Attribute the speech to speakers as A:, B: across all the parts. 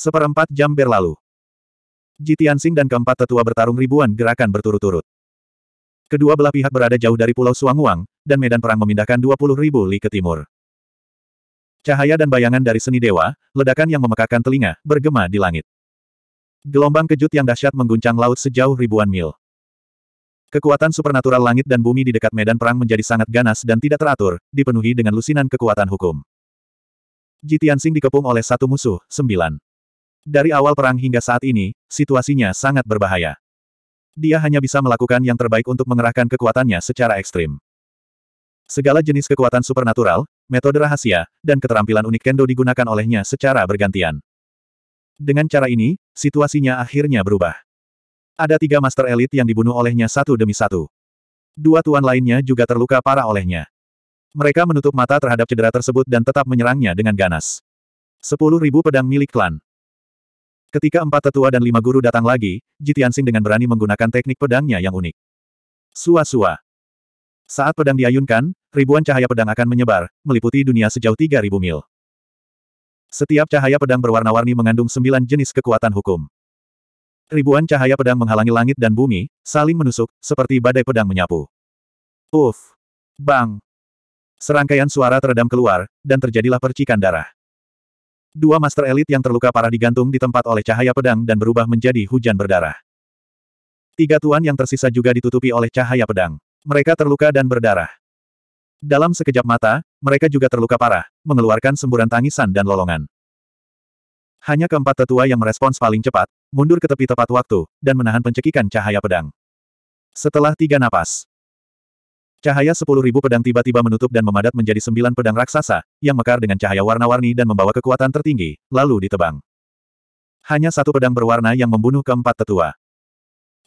A: Seperempat jam berlalu. Jitiansing Sing dan keempat tetua bertarung ribuan gerakan berturut-turut. Kedua belah pihak berada jauh dari Pulau Suanguang, dan medan perang memindahkan 20 ribu li ke timur. Cahaya dan bayangan dari seni dewa, ledakan yang memekakan telinga, bergema di langit. Gelombang kejut yang dahsyat mengguncang laut sejauh ribuan mil. Kekuatan supernatural langit dan bumi di dekat medan perang menjadi sangat ganas dan tidak teratur, dipenuhi dengan lusinan kekuatan hukum. Jitiansing dikepung oleh satu musuh, sembilan. Dari awal perang hingga saat ini, situasinya sangat berbahaya. Dia hanya bisa melakukan yang terbaik untuk mengerahkan kekuatannya secara ekstrim. Segala jenis kekuatan supernatural, metode rahasia, dan keterampilan unik Kendo digunakan olehnya secara bergantian. Dengan cara ini, situasinya akhirnya berubah. Ada tiga master elit yang dibunuh olehnya satu demi satu. Dua tuan lainnya juga terluka parah olehnya. Mereka menutup mata terhadap cedera tersebut dan tetap menyerangnya dengan ganas. Sepuluh ribu pedang milik klan. Ketika empat tetua dan lima guru datang lagi, Jitiansing dengan berani menggunakan teknik pedangnya yang unik. Sua-sua. Saat pedang diayunkan, ribuan cahaya pedang akan menyebar, meliputi dunia sejauh 3.000 mil. Setiap cahaya pedang berwarna-warni mengandung sembilan jenis kekuatan hukum. Ribuan cahaya pedang menghalangi langit dan bumi, saling menusuk, seperti badai pedang menyapu. Uf! Bang! Serangkaian suara teredam keluar, dan terjadilah percikan darah. Dua master elit yang terluka parah digantung di tempat oleh cahaya pedang dan berubah menjadi hujan berdarah. Tiga tuan yang tersisa juga ditutupi oleh cahaya pedang. Mereka terluka dan berdarah. Dalam sekejap mata, mereka juga terluka parah, mengeluarkan semburan tangisan dan lolongan. Hanya keempat tetua yang merespons paling cepat, mundur ke tepi tepat waktu, dan menahan pencekikan cahaya pedang. Setelah tiga napas, Cahaya sepuluh ribu pedang tiba-tiba menutup dan memadat menjadi sembilan pedang raksasa, yang mekar dengan cahaya warna-warni dan membawa kekuatan tertinggi, lalu ditebang. Hanya satu pedang berwarna yang membunuh keempat tetua.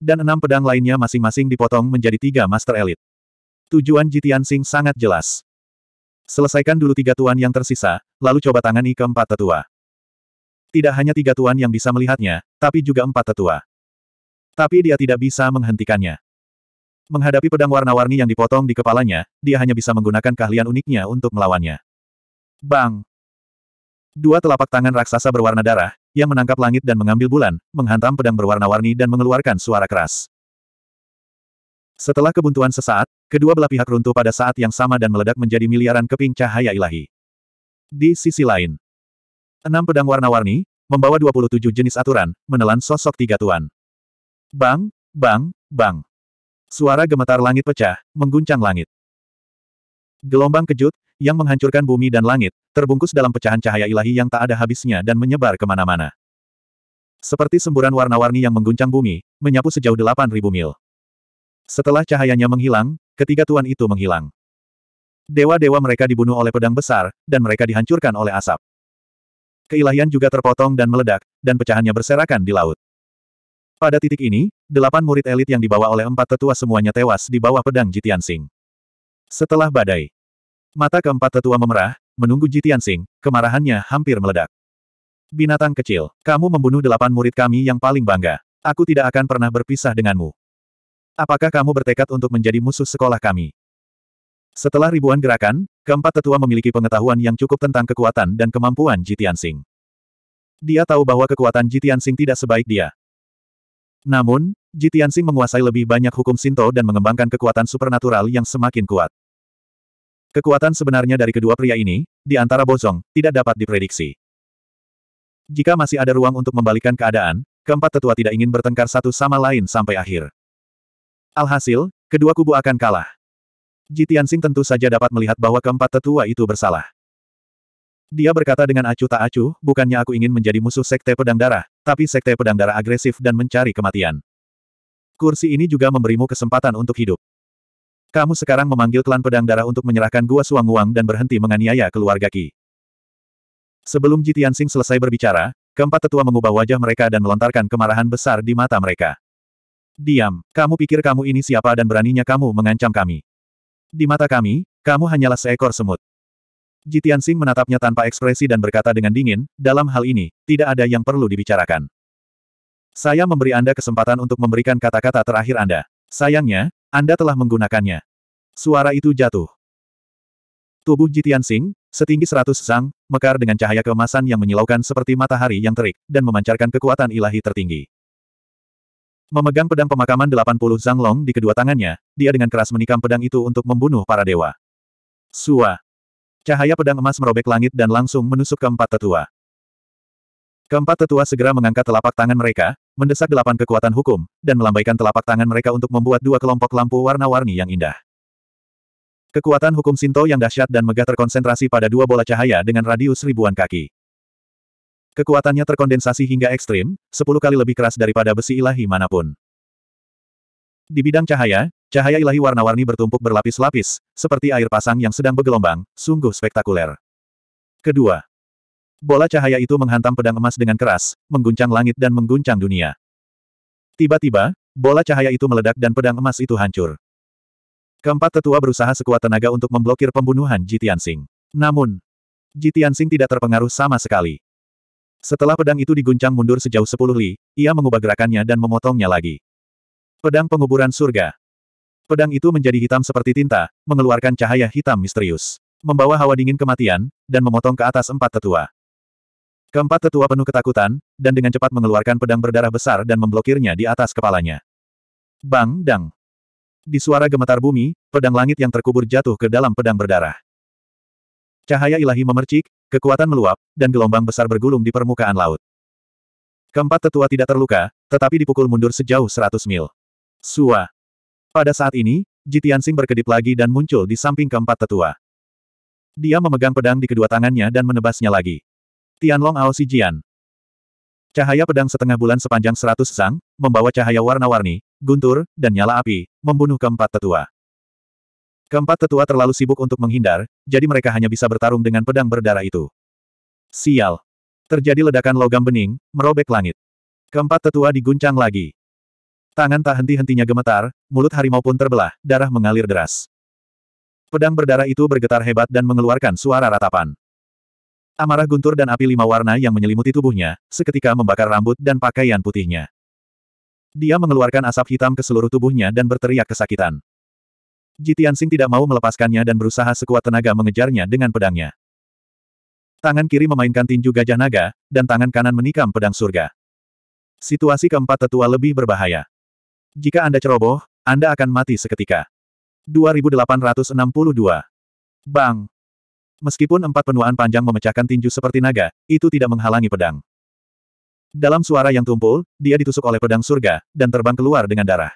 A: Dan enam pedang lainnya masing-masing dipotong menjadi tiga master elit. Tujuan Jitian Sing sangat jelas. Selesaikan dulu tiga tuan yang tersisa, lalu coba tangani keempat tetua. Tidak hanya tiga tuan yang bisa melihatnya, tapi juga empat tetua. Tapi dia tidak bisa menghentikannya. Menghadapi pedang warna-warni yang dipotong di kepalanya, dia hanya bisa menggunakan keahlian uniknya untuk melawannya. Bang! Dua telapak tangan raksasa berwarna darah, yang menangkap langit dan mengambil bulan, menghantam pedang berwarna-warni dan mengeluarkan suara keras. Setelah kebuntuan sesaat, kedua belah pihak runtuh pada saat yang sama dan meledak menjadi miliaran keping cahaya ilahi. Di sisi lain, enam pedang warna-warni, membawa 27 jenis aturan, menelan sosok tiga tuan. Bang, bang, bang. Suara gemetar langit pecah, mengguncang langit. Gelombang kejut, yang menghancurkan bumi dan langit, terbungkus dalam pecahan cahaya ilahi yang tak ada habisnya dan menyebar kemana-mana. Seperti semburan warna-warni yang mengguncang bumi, menyapu sejauh 8.000 mil. Setelah cahayanya menghilang, ketiga tuan itu menghilang. Dewa-dewa mereka dibunuh oleh pedang besar, dan mereka dihancurkan oleh asap. Keilahian juga terpotong dan meledak, dan pecahannya berserakan di laut. Pada titik ini, delapan murid elit yang dibawa oleh empat tetua semuanya tewas di bawah pedang Jitian Sing. Setelah badai, mata keempat tetua memerah, menunggu Jitian Sing, kemarahannya hampir meledak. Binatang kecil, kamu membunuh delapan murid kami yang paling bangga. Aku tidak akan pernah berpisah denganmu. Apakah kamu bertekad untuk menjadi musuh sekolah kami? Setelah ribuan gerakan, keempat tetua memiliki pengetahuan yang cukup tentang kekuatan dan kemampuan Jitian Sing. Dia tahu bahwa kekuatan Jitian Sing tidak sebaik dia. Namun, Ji menguasai lebih banyak hukum Sinto dan mengembangkan kekuatan supernatural yang semakin kuat. Kekuatan sebenarnya dari kedua pria ini, di antara bozong, tidak dapat diprediksi. Jika masih ada ruang untuk membalikan keadaan, keempat tetua tidak ingin bertengkar satu sama lain sampai akhir. Alhasil, kedua kubu akan kalah. Ji tentu saja dapat melihat bahwa keempat tetua itu bersalah. Dia berkata dengan acuh tak acuh, bukannya aku ingin menjadi musuh sekte pedang darah, tapi sekte pedang darah agresif dan mencari kematian. Kursi ini juga memberimu kesempatan untuk hidup. Kamu sekarang memanggil klan pedang darah untuk menyerahkan gua suang-uang dan berhenti menganiaya keluarga Ki. Sebelum Jitian Sing selesai berbicara, keempat tetua mengubah wajah mereka dan melontarkan kemarahan besar di mata mereka. Diam, kamu pikir kamu ini siapa dan beraninya kamu mengancam kami. Di mata kami, kamu hanyalah seekor semut. Jitian Sing menatapnya tanpa ekspresi dan berkata dengan dingin, dalam hal ini, tidak ada yang perlu dibicarakan. Saya memberi Anda kesempatan untuk memberikan kata-kata terakhir Anda. Sayangnya, Anda telah menggunakannya. Suara itu jatuh. Tubuh Jitian Sing, setinggi seratus sang, mekar dengan cahaya keemasan yang menyilaukan seperti matahari yang terik, dan memancarkan kekuatan ilahi tertinggi. Memegang pedang pemakaman 80 Zhang Long di kedua tangannya, dia dengan keras menikam pedang itu untuk membunuh para dewa. Suah. Cahaya pedang emas merobek langit dan langsung menusuk keempat tetua. Keempat tetua segera mengangkat telapak tangan mereka, mendesak delapan kekuatan hukum, dan melambaikan telapak tangan mereka untuk membuat dua kelompok lampu warna-warni yang indah. Kekuatan hukum Sinto yang dahsyat dan megah terkonsentrasi pada dua bola cahaya dengan radius ribuan kaki. Kekuatannya terkondensasi hingga ekstrim, sepuluh kali lebih keras daripada besi ilahi manapun. Di bidang cahaya, cahaya ilahi warna-warni bertumpuk berlapis-lapis, seperti air pasang yang sedang bergelombang, sungguh spektakuler. Kedua, bola cahaya itu menghantam pedang emas dengan keras, mengguncang langit dan mengguncang dunia. Tiba-tiba, bola cahaya itu meledak dan pedang emas itu hancur. Keempat tetua berusaha sekuat tenaga untuk memblokir pembunuhan Jitian Sing. Namun, Jitian Sing tidak terpengaruh sama sekali. Setelah pedang itu diguncang mundur sejauh sepuluh li, ia mengubah gerakannya dan memotongnya lagi. Pedang penguburan surga. Pedang itu menjadi hitam seperti tinta, mengeluarkan cahaya hitam misterius. Membawa hawa dingin kematian, dan memotong ke atas empat tetua. Keempat tetua penuh ketakutan, dan dengan cepat mengeluarkan pedang berdarah besar dan memblokirnya di atas kepalanya. Bang Dang. Di suara gemetar bumi, pedang langit yang terkubur jatuh ke dalam pedang berdarah. Cahaya ilahi memercik, kekuatan meluap, dan gelombang besar bergulung di permukaan laut. Keempat tetua tidak terluka, tetapi dipukul mundur sejauh seratus mil. Sua. Pada saat ini, Jitiansing berkedip lagi dan muncul di samping keempat tetua. Dia memegang pedang di kedua tangannya dan menebasnya lagi. Tianlong Ao Jian. Cahaya pedang setengah bulan sepanjang seratus sang, membawa cahaya warna-warni, guntur, dan nyala api, membunuh keempat tetua. Keempat tetua terlalu sibuk untuk menghindar, jadi mereka hanya bisa bertarung dengan pedang berdarah itu. Sial. Terjadi ledakan logam bening, merobek langit. Keempat tetua diguncang lagi. Tangan tak henti-hentinya gemetar, mulut harimau pun terbelah, darah mengalir deras. Pedang berdarah itu bergetar hebat dan mengeluarkan suara ratapan. Amarah guntur dan api lima warna yang menyelimuti tubuhnya, seketika membakar rambut dan pakaian putihnya. Dia mengeluarkan asap hitam ke seluruh tubuhnya dan berteriak kesakitan. Jitian Sing tidak mau melepaskannya dan berusaha sekuat tenaga mengejarnya dengan pedangnya. Tangan kiri memainkan tinju gajah naga, dan tangan kanan menikam pedang surga. Situasi keempat tetua lebih berbahaya. Jika Anda ceroboh, Anda akan mati seketika. 2862. Bang! Meskipun empat penuaan panjang memecahkan tinju seperti naga, itu tidak menghalangi pedang. Dalam suara yang tumpul, dia ditusuk oleh pedang surga, dan terbang keluar dengan darah.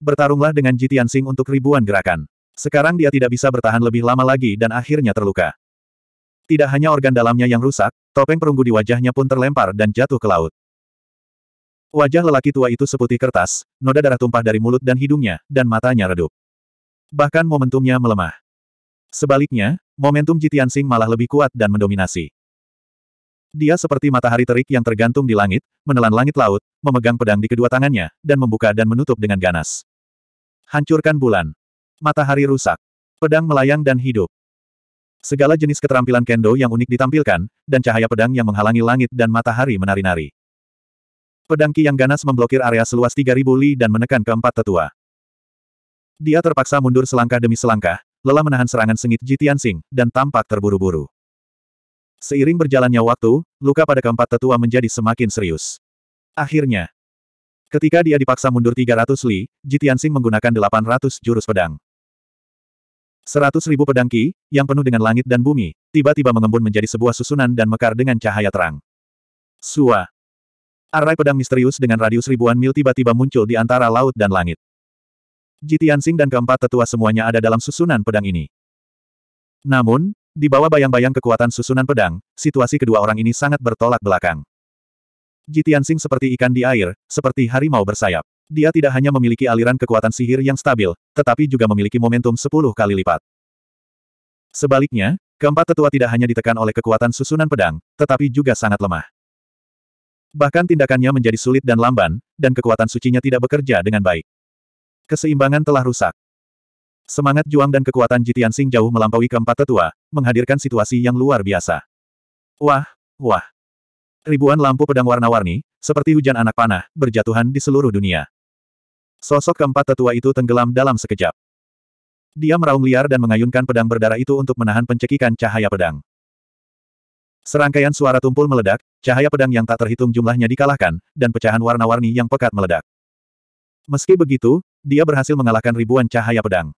A: Bertarunglah dengan Jitian Sing untuk ribuan gerakan. Sekarang dia tidak bisa bertahan lebih lama lagi dan akhirnya terluka. Tidak hanya organ dalamnya yang rusak, topeng perunggu di wajahnya pun terlempar dan jatuh ke laut. Wajah lelaki tua itu seputih kertas, noda darah tumpah dari mulut dan hidungnya, dan matanya redup. Bahkan momentumnya melemah. Sebaliknya, momentum Jitian Sing malah lebih kuat dan mendominasi. Dia seperti matahari terik yang tergantung di langit, menelan langit laut, memegang pedang di kedua tangannya, dan membuka dan menutup dengan ganas. Hancurkan bulan. Matahari rusak. Pedang melayang dan hidup. Segala jenis keterampilan kendo yang unik ditampilkan, dan cahaya pedang yang menghalangi langit dan matahari menari-nari. Pedangki yang ganas memblokir area seluas 3000 li dan menekan keempat tetua. Dia terpaksa mundur selangkah demi selangkah, lelah menahan serangan sengit Jitian Sing, dan tampak terburu-buru. Seiring berjalannya waktu, luka pada keempat tetua menjadi semakin serius. Akhirnya, ketika dia dipaksa mundur 300 li, Jitian Sing menggunakan 800 jurus pedang. Seratus ribu pedang yang penuh dengan langit dan bumi, tiba-tiba mengembun menjadi sebuah susunan dan mekar dengan cahaya terang. Suah. Arai pedang misterius dengan radius ribuan mil tiba-tiba muncul di antara laut dan langit. Jitiansing dan keempat tetua semuanya ada dalam susunan pedang ini. Namun, di bawah bayang-bayang kekuatan susunan pedang, situasi kedua orang ini sangat bertolak belakang. Jitiansing seperti ikan di air, seperti harimau bersayap. Dia tidak hanya memiliki aliran kekuatan sihir yang stabil, tetapi juga memiliki momentum 10 kali lipat. Sebaliknya, keempat tetua tidak hanya ditekan oleh kekuatan susunan pedang, tetapi juga sangat lemah. Bahkan tindakannya menjadi sulit dan lamban, dan kekuatan sucinya tidak bekerja dengan baik. Keseimbangan telah rusak. Semangat juang dan kekuatan Jitian Sing jauh melampaui keempat tetua, menghadirkan situasi yang luar biasa. Wah, wah. Ribuan lampu pedang warna-warni, seperti hujan anak panah, berjatuhan di seluruh dunia. Sosok keempat tetua itu tenggelam dalam sekejap. Dia meraung liar dan mengayunkan pedang berdarah itu untuk menahan pencekikan cahaya pedang. Serangkaian suara tumpul meledak, cahaya pedang yang tak terhitung jumlahnya dikalahkan, dan pecahan warna-warni yang pekat meledak. Meski begitu, dia berhasil mengalahkan ribuan cahaya pedang.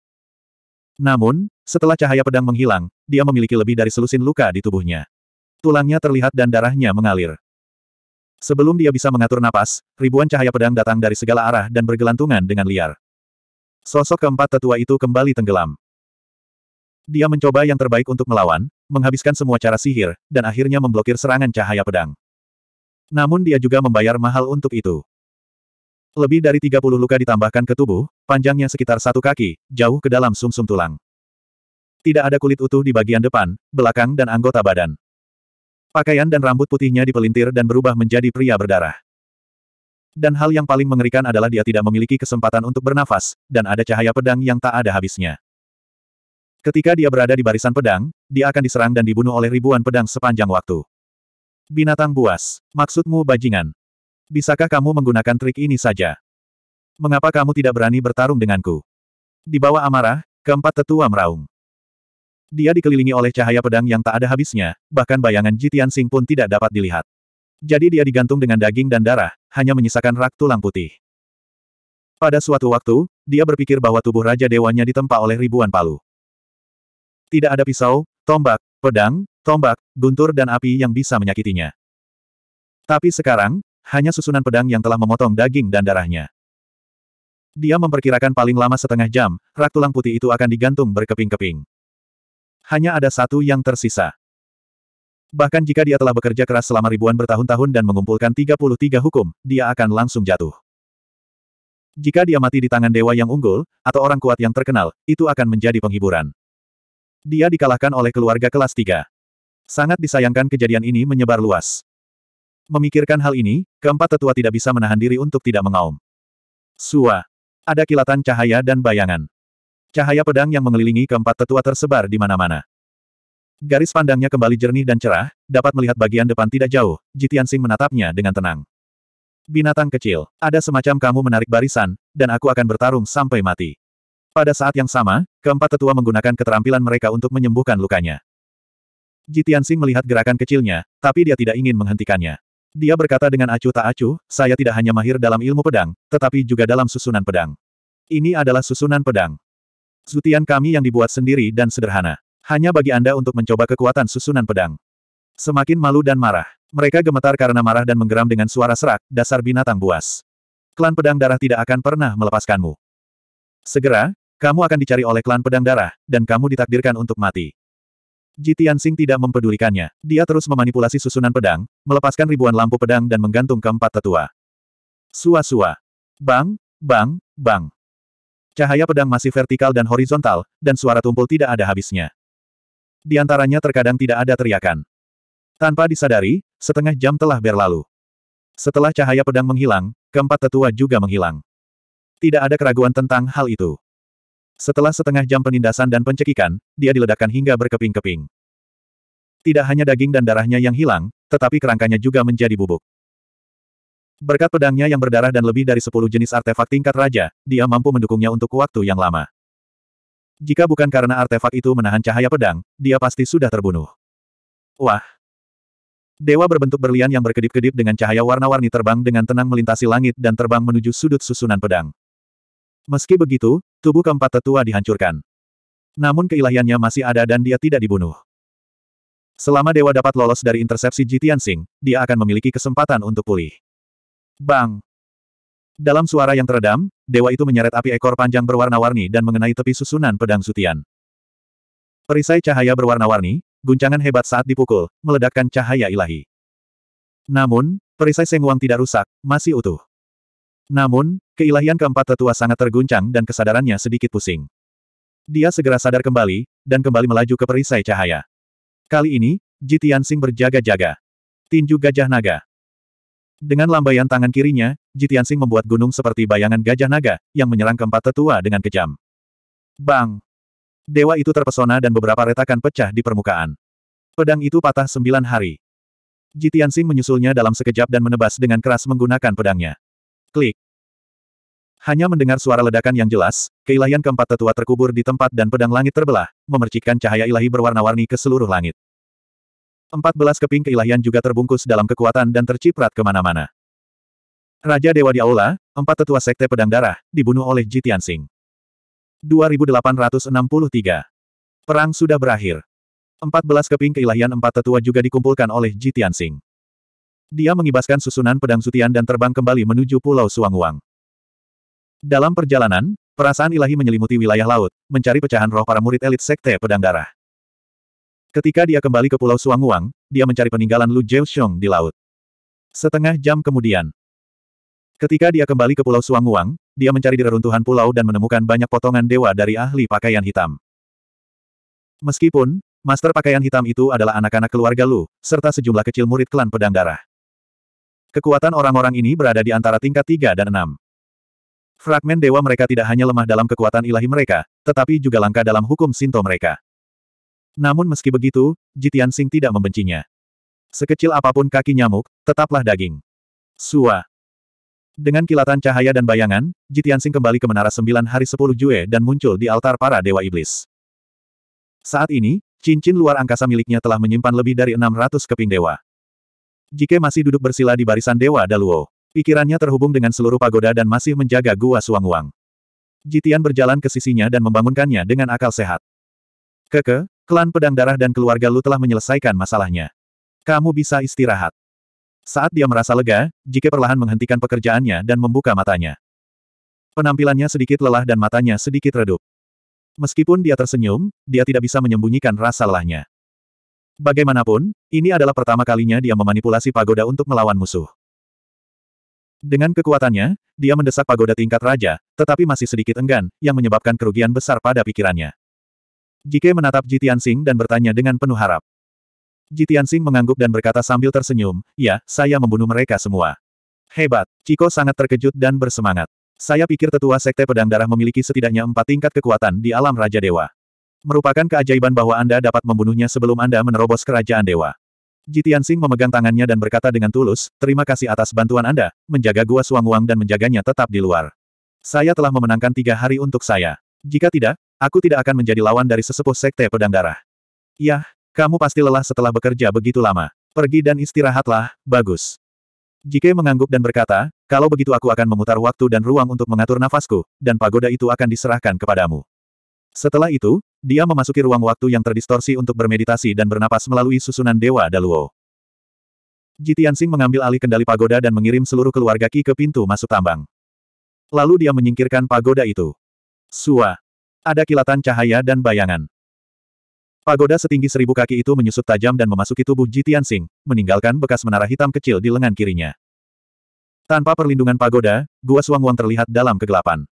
A: Namun, setelah cahaya pedang menghilang, dia memiliki lebih dari selusin luka di tubuhnya. Tulangnya terlihat dan darahnya mengalir. Sebelum dia bisa mengatur napas, ribuan cahaya pedang datang dari segala arah dan bergelantungan dengan liar. Sosok keempat tetua itu kembali tenggelam. Dia mencoba yang terbaik untuk melawan, menghabiskan semua cara sihir, dan akhirnya memblokir serangan cahaya pedang. Namun dia juga membayar mahal untuk itu. Lebih dari 30 luka ditambahkan ke tubuh, panjangnya sekitar satu kaki, jauh ke dalam sumsum -sum tulang. Tidak ada kulit utuh di bagian depan, belakang dan anggota badan. Pakaian dan rambut putihnya dipelintir dan berubah menjadi pria berdarah. Dan hal yang paling mengerikan adalah dia tidak memiliki kesempatan untuk bernafas, dan ada cahaya pedang yang tak ada habisnya. Ketika dia berada di barisan pedang, dia akan diserang dan dibunuh oleh ribuan pedang sepanjang waktu. Binatang buas, maksudmu bajingan. Bisakah kamu menggunakan trik ini saja? Mengapa kamu tidak berani bertarung denganku? Di bawah amarah, keempat tetua meraung. Dia dikelilingi oleh cahaya pedang yang tak ada habisnya, bahkan bayangan Jitian Sing pun tidak dapat dilihat. Jadi dia digantung dengan daging dan darah, hanya menyisakan rak tulang putih. Pada suatu waktu, dia berpikir bahwa tubuh Raja Dewanya ditempa oleh ribuan palu. Tidak ada pisau, tombak, pedang, tombak, guntur dan api yang bisa menyakitinya. Tapi sekarang, hanya susunan pedang yang telah memotong daging dan darahnya. Dia memperkirakan paling lama setengah jam, rak tulang putih itu akan digantung berkeping-keping. Hanya ada satu yang tersisa. Bahkan jika dia telah bekerja keras selama ribuan bertahun-tahun dan mengumpulkan 33 hukum, dia akan langsung jatuh. Jika dia mati di tangan dewa yang unggul, atau orang kuat yang terkenal, itu akan menjadi penghiburan. Dia dikalahkan oleh keluarga kelas 3. Sangat disayangkan kejadian ini menyebar luas. Memikirkan hal ini, keempat tetua tidak bisa menahan diri untuk tidak mengaum. Sua. Ada kilatan cahaya dan bayangan. Cahaya pedang yang mengelilingi keempat tetua tersebar di mana-mana. Garis pandangnya kembali jernih dan cerah, dapat melihat bagian depan tidak jauh, Jitian Sing menatapnya dengan tenang. Binatang kecil, ada semacam kamu menarik barisan, dan aku akan bertarung sampai mati. Pada saat yang sama, keempat tetua menggunakan keterampilan mereka untuk menyembuhkan lukanya. Jitiansing melihat gerakan kecilnya, tapi dia tidak ingin menghentikannya. Dia berkata dengan acuh tak acuh, saya tidak hanya mahir dalam ilmu pedang, tetapi juga dalam susunan pedang. Ini adalah susunan pedang. Zutian kami yang dibuat sendiri dan sederhana. Hanya bagi Anda untuk mencoba kekuatan susunan pedang. Semakin malu dan marah. Mereka gemetar karena marah dan menggeram dengan suara serak, dasar binatang buas. Klan pedang darah tidak akan pernah melepaskanmu. Segera, kamu akan dicari oleh klan pedang darah, dan kamu ditakdirkan untuk mati. Ji Tianxing tidak mempedulikannya. Dia terus memanipulasi susunan pedang, melepaskan ribuan lampu pedang dan menggantung keempat tetua. Sua-sua. Bang, bang, bang. Cahaya pedang masih vertikal dan horizontal, dan suara tumpul tidak ada habisnya. Di antaranya terkadang tidak ada teriakan. Tanpa disadari, setengah jam telah berlalu. Setelah cahaya pedang menghilang, keempat tetua juga menghilang. Tidak ada keraguan tentang hal itu. Setelah setengah jam penindasan dan pencekikan, dia diledakkan hingga berkeping-keping. Tidak hanya daging dan darahnya yang hilang, tetapi kerangkanya juga menjadi bubuk. Berkat pedangnya yang berdarah dan lebih dari 10 jenis artefak tingkat raja, dia mampu mendukungnya untuk waktu yang lama. Jika bukan karena artefak itu menahan cahaya pedang, dia pasti sudah terbunuh. Wah! Dewa berbentuk berlian yang berkedip-kedip dengan cahaya warna-warni terbang dengan tenang melintasi langit dan terbang menuju sudut susunan pedang. Meski begitu, Tubuh keempat tetua dihancurkan. Namun keilahiannya masih ada dan dia tidak dibunuh. Selama dewa dapat lolos dari intersepsi Jitian Sing, dia akan memiliki kesempatan untuk pulih. Bang! Dalam suara yang teredam, dewa itu menyeret api ekor panjang berwarna-warni dan mengenai tepi susunan pedang Sutian. Perisai cahaya berwarna-warni, guncangan hebat saat dipukul, meledakkan cahaya ilahi. Namun, perisai Sengwang tidak rusak, masih utuh. Namun, Keilahian keempat tetua sangat terguncang dan kesadarannya sedikit pusing. Dia segera sadar kembali, dan kembali melaju ke perisai cahaya. Kali ini, Ji Tianxing berjaga-jaga. Tinju Gajah Naga. Dengan lambaian tangan kirinya, Ji Tianxing membuat gunung seperti bayangan gajah naga, yang menyerang keempat tetua dengan kejam. Bang! Dewa itu terpesona dan beberapa retakan pecah di permukaan. Pedang itu patah sembilan hari. Ji Tianxing menyusulnya dalam sekejap dan menebas dengan keras menggunakan pedangnya. Klik! Hanya mendengar suara ledakan yang jelas, keilahian keempat tetua terkubur di tempat dan pedang langit terbelah, memercikkan cahaya ilahi berwarna-warni ke seluruh langit. Empat belas keping keilahian juga terbungkus dalam kekuatan dan terciprat kemana-mana. Raja Dewa di Aula, empat tetua sekte pedang darah, dibunuh oleh Jitian Singh. 2863. Perang sudah berakhir. Empat belas keping keilahian empat tetua juga dikumpulkan oleh Jitian Singh. Dia mengibaskan susunan pedang sutian dan terbang kembali menuju Pulau Suangwang. Dalam perjalanan, perasaan ilahi menyelimuti wilayah laut, mencari pecahan roh para murid elit sekte pedang darah. Ketika dia kembali ke Pulau Suanguang, dia mencari peninggalan Lu Jiaoxiong di laut. Setengah jam kemudian. Ketika dia kembali ke Pulau Suanguang, dia mencari di reruntuhan pulau dan menemukan banyak potongan dewa dari ahli pakaian hitam. Meskipun, Master pakaian hitam itu adalah anak-anak keluarga Lu, serta sejumlah kecil murid klan pedang darah. Kekuatan orang-orang ini berada di antara tingkat 3 dan 6. Fragmen dewa mereka tidak hanya lemah dalam kekuatan ilahi mereka, tetapi juga langka dalam hukum Sinto mereka. Namun meski begitu, Jitian Sing tidak membencinya. Sekecil apapun kaki nyamuk, tetaplah daging. Sua. Dengan kilatan cahaya dan bayangan, Jitian Sing kembali ke Menara Sembilan Hari Sepuluh Jue dan muncul di altar para Dewa Iblis. Saat ini, cincin luar angkasa miliknya telah menyimpan lebih dari 600 keping dewa. Jike masih duduk bersila di barisan Dewa Daluo. Pikirannya terhubung dengan seluruh pagoda dan masih menjaga gua suang uang. Jitian berjalan ke sisinya dan membangunkannya dengan akal sehat. Keke, klan pedang darah dan keluarga Lu telah menyelesaikan masalahnya. Kamu bisa istirahat. Saat dia merasa lega, Jike perlahan menghentikan pekerjaannya dan membuka matanya. Penampilannya sedikit lelah dan matanya sedikit redup. Meskipun dia tersenyum, dia tidak bisa menyembunyikan rasa lelahnya. Bagaimanapun, ini adalah pertama kalinya dia memanipulasi pagoda untuk melawan musuh. Dengan kekuatannya, dia mendesak pagoda tingkat raja, tetapi masih sedikit enggan, yang menyebabkan kerugian besar pada pikirannya. Jike menatap Jitian Sing dan bertanya dengan penuh harap. Jitian Sing mengangguk dan berkata sambil tersenyum, ya, saya membunuh mereka semua. Hebat, Chiko sangat terkejut dan bersemangat. Saya pikir tetua sekte pedang darah memiliki setidaknya empat tingkat kekuatan di alam Raja Dewa. Merupakan keajaiban bahwa Anda dapat membunuhnya sebelum Anda menerobos kerajaan Dewa. Jitian Sing memegang tangannya dan berkata dengan tulus, terima kasih atas bantuan Anda, menjaga gua suang Wang dan menjaganya tetap di luar. Saya telah memenangkan tiga hari untuk saya. Jika tidak, aku tidak akan menjadi lawan dari sesepuh sekte pedang darah. Yah, kamu pasti lelah setelah bekerja begitu lama. Pergi dan istirahatlah, bagus. Jike mengangguk dan berkata, kalau begitu aku akan memutar waktu dan ruang untuk mengatur nafasku, dan pagoda itu akan diserahkan kepadamu. Setelah itu, dia memasuki ruang waktu yang terdistorsi untuk bermeditasi dan bernapas melalui susunan Dewa Daluo. Jitiansing mengambil alih kendali pagoda dan mengirim seluruh keluarga Ki ke pintu masuk tambang. Lalu dia menyingkirkan pagoda itu. Sua. Ada kilatan cahaya dan bayangan. Pagoda setinggi seribu kaki itu menyusut tajam dan memasuki tubuh Jitiansing, meninggalkan bekas menara hitam kecil di lengan kirinya. Tanpa perlindungan pagoda, gua Suang terlihat dalam kegelapan.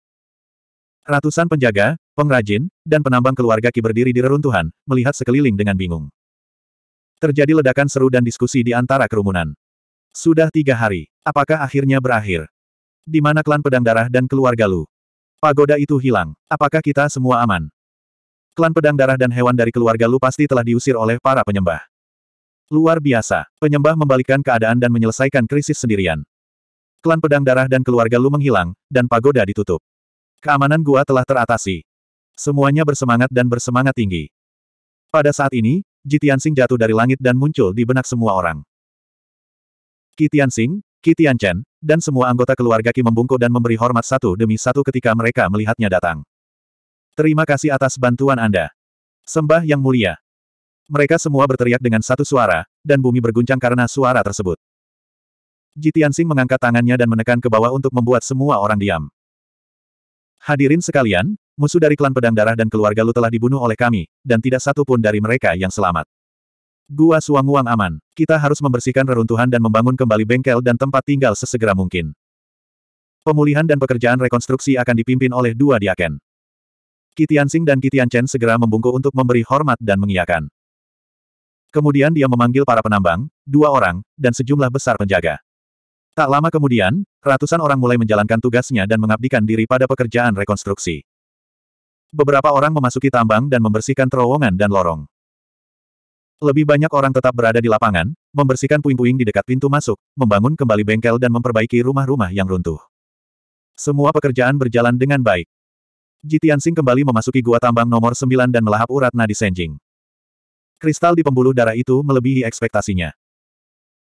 A: Ratusan penjaga, pengrajin, dan penambang keluarga Ki berdiri di reruntuhan, melihat sekeliling dengan bingung. Terjadi ledakan seru dan diskusi di antara kerumunan. Sudah tiga hari. Apakah akhirnya berakhir? Di mana klan pedang darah dan keluarga Lu? Pagoda itu hilang. Apakah kita semua aman? Klan pedang darah dan hewan dari keluarga Lu pasti telah diusir oleh para penyembah. Luar biasa, penyembah membalikkan keadaan dan menyelesaikan krisis sendirian. Klan pedang darah dan keluarga Lu menghilang, dan pagoda ditutup. Keamanan gua telah teratasi. Semuanya bersemangat dan bersemangat tinggi. Pada saat ini, Ji Tianxing jatuh dari langit dan muncul di benak semua orang. Qi Tianxing, Tianchen, dan semua anggota keluarga Ki membungkuk dan memberi hormat satu demi satu ketika mereka melihatnya datang. Terima kasih atas bantuan Anda. Sembah yang mulia. Mereka semua berteriak dengan satu suara, dan bumi berguncang karena suara tersebut. Ji Tianxing mengangkat tangannya dan menekan ke bawah untuk membuat semua orang diam. Hadirin sekalian, musuh dari klan pedang darah dan keluarga Lu telah dibunuh oleh kami, dan tidak satu pun dari mereka yang selamat. Gua Suanguang aman. Kita harus membersihkan reruntuhan dan membangun kembali bengkel dan tempat tinggal sesegera mungkin. Pemulihan dan pekerjaan rekonstruksi akan dipimpin oleh dua diaken. Kitian Kitiansing dan Kitian Chen segera membungkuk untuk memberi hormat dan mengiakan. Kemudian dia memanggil para penambang, dua orang, dan sejumlah besar penjaga. Tak lama kemudian, ratusan orang mulai menjalankan tugasnya dan mengabdikan diri pada pekerjaan rekonstruksi. Beberapa orang memasuki tambang dan membersihkan terowongan dan lorong. Lebih banyak orang tetap berada di lapangan, membersihkan puing-puing di dekat pintu masuk, membangun kembali bengkel dan memperbaiki rumah-rumah yang runtuh. Semua pekerjaan berjalan dengan baik. Jitian Singh kembali memasuki gua tambang nomor 9 dan melahap urat nadi Senjing. Kristal di pembuluh darah itu melebihi ekspektasinya.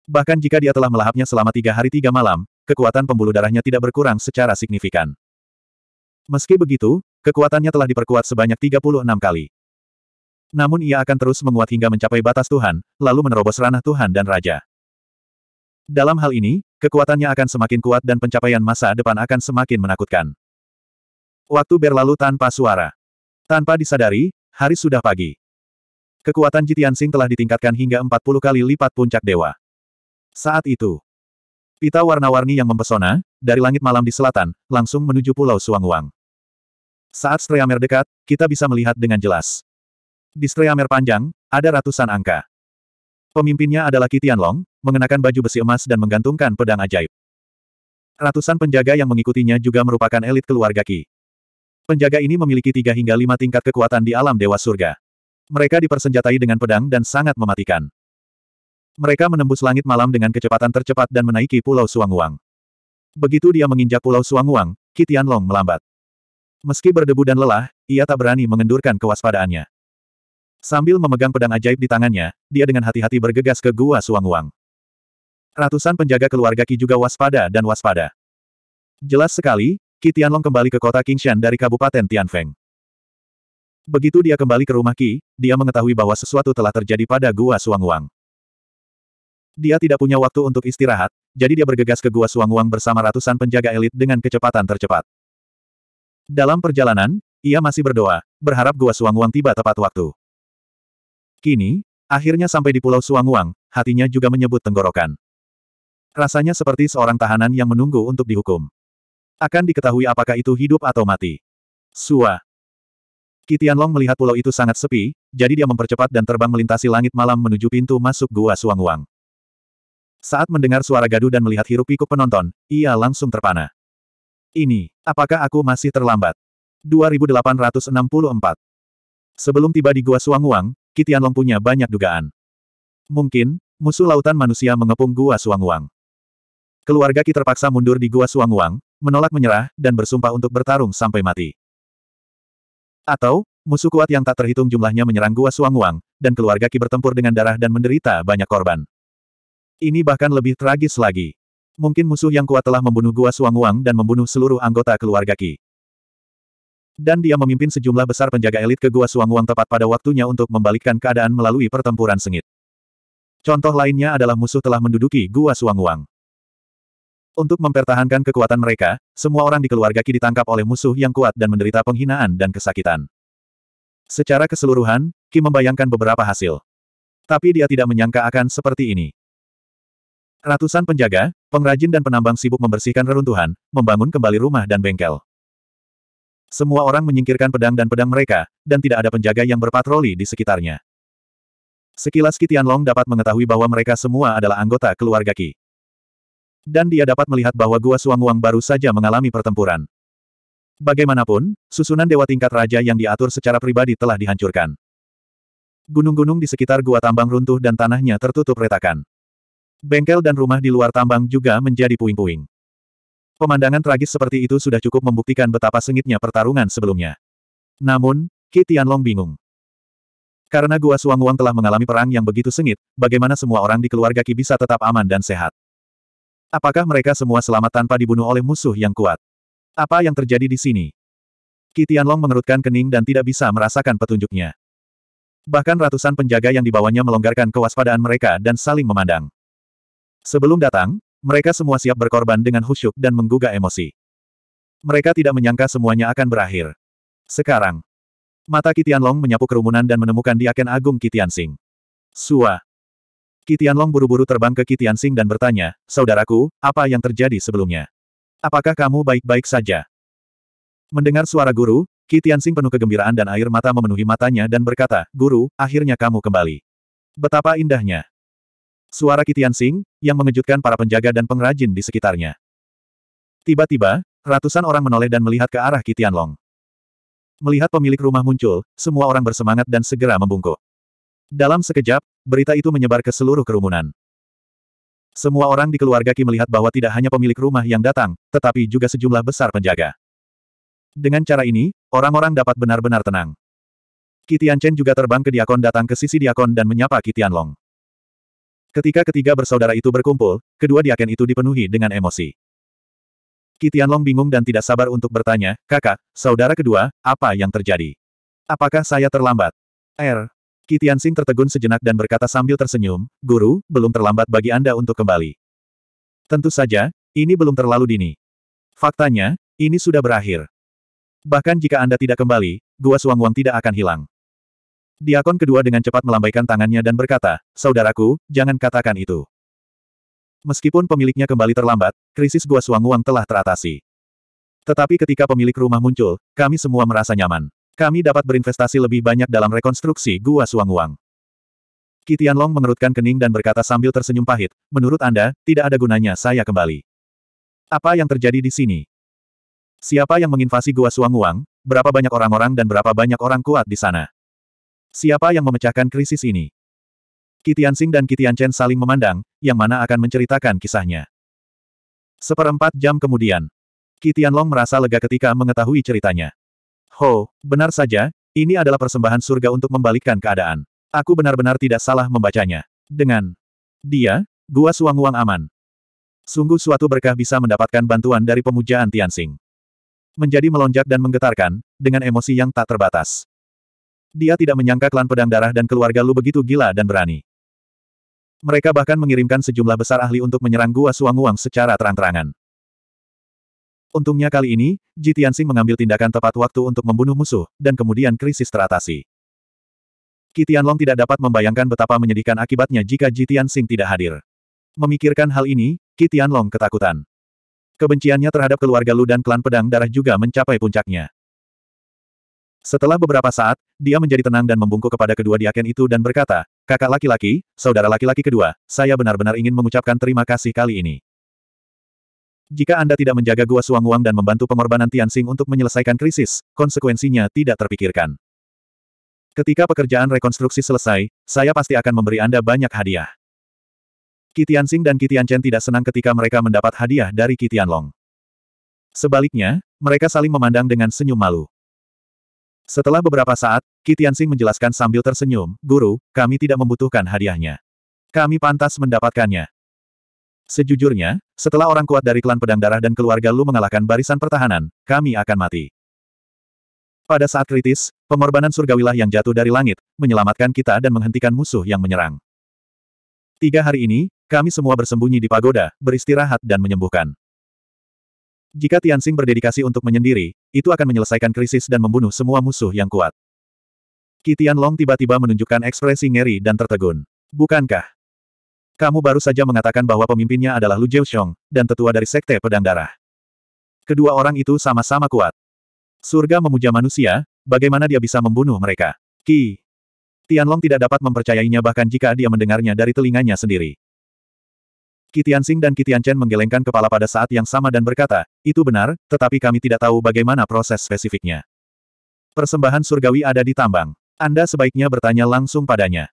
A: Bahkan jika dia telah melahapnya selama tiga hari tiga malam, kekuatan pembuluh darahnya tidak berkurang secara signifikan. Meski begitu, kekuatannya telah diperkuat sebanyak 36 kali. Namun ia akan terus menguat hingga mencapai batas Tuhan, lalu menerobos ranah Tuhan dan Raja. Dalam hal ini, kekuatannya akan semakin kuat dan pencapaian masa depan akan semakin menakutkan. Waktu berlalu tanpa suara. Tanpa disadari, hari sudah pagi. Kekuatan Jitian Sing telah ditingkatkan hingga 40 kali lipat puncak dewa. Saat itu, pita warna-warni yang mempesona, dari langit malam di selatan, langsung menuju Pulau Suanguang. Saat Streamer dekat, kita bisa melihat dengan jelas. Di Streamer panjang, ada ratusan angka. Pemimpinnya adalah Kitian Long, mengenakan baju besi emas dan menggantungkan pedang ajaib. Ratusan penjaga yang mengikutinya juga merupakan elit keluarga Ki. Penjaga ini memiliki tiga hingga lima tingkat kekuatan di alam Dewa Surga. Mereka dipersenjatai dengan pedang dan sangat mematikan. Mereka menembus langit malam dengan kecepatan tercepat dan menaiki Pulau Suanguang. Begitu dia menginjak Pulau Suanguang, Kitian Long melambat. Meski berdebu dan lelah, ia tak berani mengendurkan kewaspadaannya. Sambil memegang pedang ajaib di tangannya, dia dengan hati-hati bergegas ke Gua Suanguang. Ratusan penjaga keluarga Ki juga waspada dan waspada. Jelas sekali, Ki Tianlong kembali ke kota Qingshan dari Kabupaten Tianfeng. Begitu dia kembali ke rumah Ki, dia mengetahui bahwa sesuatu telah terjadi pada Gua Suanguang. Dia tidak punya waktu untuk istirahat, jadi dia bergegas ke Gua Suang-Wang bersama ratusan penjaga elit dengan kecepatan tercepat. Dalam perjalanan, ia masih berdoa, berharap Gua Suang-Wang tiba tepat waktu. Kini, akhirnya sampai di Pulau Suang-Wang, hatinya juga menyebut tenggorokan. Rasanya seperti seorang tahanan yang menunggu untuk dihukum. Akan diketahui apakah itu hidup atau mati. Sua. Long melihat pulau itu sangat sepi, jadi dia mempercepat dan terbang melintasi langit malam menuju pintu masuk Gua suang Suang-Wang. Saat mendengar suara gaduh dan melihat hirup-pikuk penonton, ia langsung terpana. Ini, apakah aku masih terlambat? 2864 Sebelum tiba di Gua suang Suanguang, Kitianlong punya banyak dugaan. Mungkin, musuh lautan manusia mengepung Gua suang Suanguang. Keluarga Ki terpaksa mundur di Gua suang Suanguang, menolak menyerah, dan bersumpah untuk bertarung sampai mati. Atau, musuh kuat yang tak terhitung jumlahnya menyerang Gua suang Suanguang, dan keluarga Ki bertempur dengan darah dan menderita banyak korban. Ini bahkan lebih tragis lagi. Mungkin musuh yang kuat telah membunuh Gua suang Wang dan membunuh seluruh anggota keluarga Ki. Dan dia memimpin sejumlah besar penjaga elit ke Gua suang Wang tepat pada waktunya untuk membalikkan keadaan melalui pertempuran sengit. Contoh lainnya adalah musuh telah menduduki Gua suang Wang. Untuk mempertahankan kekuatan mereka, semua orang di keluarga Ki ditangkap oleh musuh yang kuat dan menderita penghinaan dan kesakitan. Secara keseluruhan, Ki membayangkan beberapa hasil. Tapi dia tidak menyangka akan seperti ini. Ratusan penjaga, pengrajin dan penambang sibuk membersihkan reruntuhan, membangun kembali rumah dan bengkel. Semua orang menyingkirkan pedang dan pedang mereka, dan tidak ada penjaga yang berpatroli di sekitarnya. Sekilas Kitian Long dapat mengetahui bahwa mereka semua adalah anggota keluarga Ki, Dan dia dapat melihat bahwa Gua suang Wang baru saja mengalami pertempuran. Bagaimanapun, susunan dewa tingkat raja yang diatur secara pribadi telah dihancurkan. Gunung-gunung di sekitar gua tambang runtuh dan tanahnya tertutup retakan. Bengkel dan rumah di luar tambang juga menjadi puing-puing. Pemandangan tragis seperti itu sudah cukup membuktikan betapa sengitnya pertarungan sebelumnya. Namun, Qi Tianlong bingung. Karena Gua Suangwang telah mengalami perang yang begitu sengit, bagaimana semua orang di keluarga Qi bisa tetap aman dan sehat? Apakah mereka semua selamat tanpa dibunuh oleh musuh yang kuat? Apa yang terjadi di sini? Qi Tianlong mengerutkan kening dan tidak bisa merasakan petunjuknya. Bahkan ratusan penjaga yang dibawanya melonggarkan kewaspadaan mereka dan saling memandang. Sebelum datang, mereka semua siap berkorban dengan khusyuk dan menggugah emosi. Mereka tidak menyangka semuanya akan berakhir. Sekarang, mata Kitian Long menyapu kerumunan dan menemukan Diaken Agung Kitian Sing. Sua. Kitian Long buru-buru terbang ke Kitian Sing dan bertanya, Saudaraku, apa yang terjadi sebelumnya? Apakah kamu baik-baik saja? Mendengar suara guru, Kitian Sing penuh kegembiraan dan air mata memenuhi matanya dan berkata, Guru, akhirnya kamu kembali. Betapa indahnya. Suara Kitian Sing, yang mengejutkan para penjaga dan pengrajin di sekitarnya. Tiba-tiba, ratusan orang menoleh dan melihat ke arah Kitian Long. Melihat pemilik rumah muncul, semua orang bersemangat dan segera membungkuk. Dalam sekejap, berita itu menyebar ke seluruh kerumunan. Semua orang di keluarga Ki melihat bahwa tidak hanya pemilik rumah yang datang, tetapi juga sejumlah besar penjaga. Dengan cara ini, orang-orang dapat benar-benar tenang. Kitian Chen juga terbang ke Diakon datang ke sisi Diakon dan menyapa Kitian Long. Ketika ketiga bersaudara itu berkumpul, kedua diaken itu dipenuhi dengan emosi. Kitian Long bingung dan tidak sabar untuk bertanya, kakak, saudara kedua, apa yang terjadi? Apakah saya terlambat? Er. Sing tertegun sejenak dan berkata sambil tersenyum, guru, belum terlambat bagi Anda untuk kembali. Tentu saja, ini belum terlalu dini. Faktanya, ini sudah berakhir. Bahkan jika Anda tidak kembali, Gua suang-wang tidak akan hilang. Diakon kedua dengan cepat melambaikan tangannya dan berkata, Saudaraku, jangan katakan itu. Meskipun pemiliknya kembali terlambat, krisis Gua suang Suanguang telah teratasi. Tetapi ketika pemilik rumah muncul, kami semua merasa nyaman. Kami dapat berinvestasi lebih banyak dalam rekonstruksi Gua suang Suanguang. Kitian Long mengerutkan kening dan berkata sambil tersenyum pahit, menurut Anda, tidak ada gunanya saya kembali. Apa yang terjadi di sini? Siapa yang menginvasi Gua suang Suanguang, berapa banyak orang-orang dan berapa banyak orang kuat di sana? Siapa yang memecahkan krisis ini? Kitian Sing dan Kitian Chen saling memandang, yang mana akan menceritakan kisahnya. Seperempat jam kemudian, Kitian Long merasa lega ketika mengetahui ceritanya. Ho, benar saja, ini adalah persembahan surga untuk membalikkan keadaan. Aku benar-benar tidak salah membacanya. Dengan dia, gua suang-uang aman. Sungguh suatu berkah bisa mendapatkan bantuan dari pemujaan Tian Sing. Menjadi melonjak dan menggetarkan, dengan emosi yang tak terbatas. Dia tidak menyangka klan pedang darah dan keluarga Lu begitu gila dan berani. Mereka bahkan mengirimkan sejumlah besar ahli untuk menyerang Gua Suanguang secara terang-terangan. Untungnya kali ini, Ji Tianxing mengambil tindakan tepat waktu untuk membunuh musuh, dan kemudian krisis teratasi. Kitianlong tidak dapat membayangkan betapa menyedihkan akibatnya jika Ji Tianxing tidak hadir. Memikirkan hal ini, Kitianlong ketakutan. Kebenciannya terhadap keluarga Lu dan klan pedang darah juga mencapai puncaknya. Setelah beberapa saat, dia menjadi tenang dan membungkuk kepada kedua diaken itu dan berkata, kakak laki-laki, saudara laki-laki kedua, saya benar-benar ingin mengucapkan terima kasih kali ini. Jika Anda tidak menjaga Gua suang Wang dan membantu pengorbanan Tianxing untuk menyelesaikan krisis, konsekuensinya tidak terpikirkan. Ketika pekerjaan rekonstruksi selesai, saya pasti akan memberi Anda banyak hadiah. Kitianxing dan Kitianchen tidak senang ketika mereka mendapat hadiah dari Kitianlong. Sebaliknya, mereka saling memandang dengan senyum malu. Setelah beberapa saat, Kitiansing menjelaskan sambil tersenyum, Guru, kami tidak membutuhkan hadiahnya. Kami pantas mendapatkannya. Sejujurnya, setelah orang kuat dari klan pedang darah dan keluarga Lu mengalahkan barisan pertahanan, kami akan mati. Pada saat kritis, pengorbanan surgawilah yang jatuh dari langit, menyelamatkan kita dan menghentikan musuh yang menyerang. Tiga hari ini, kami semua bersembunyi di pagoda, beristirahat dan menyembuhkan. Jika Tianxing berdedikasi untuk menyendiri, itu akan menyelesaikan krisis dan membunuh semua musuh yang kuat. Qi Tianlong tiba-tiba menunjukkan ekspresi ngeri dan tertegun. Bukankah? Kamu baru saja mengatakan bahwa pemimpinnya adalah Lu Jiuxiong, dan tetua dari Sekte Pedang Darah. Kedua orang itu sama-sama kuat. Surga memuja manusia, bagaimana dia bisa membunuh mereka? Qi Tianlong tidak dapat mempercayainya bahkan jika dia mendengarnya dari telinganya sendiri. Kitian Sing dan Kitian Chen menggelengkan kepala pada saat yang sama dan berkata, itu benar, tetapi kami tidak tahu bagaimana proses spesifiknya. Persembahan surgawi ada di tambang. Anda sebaiknya bertanya langsung padanya.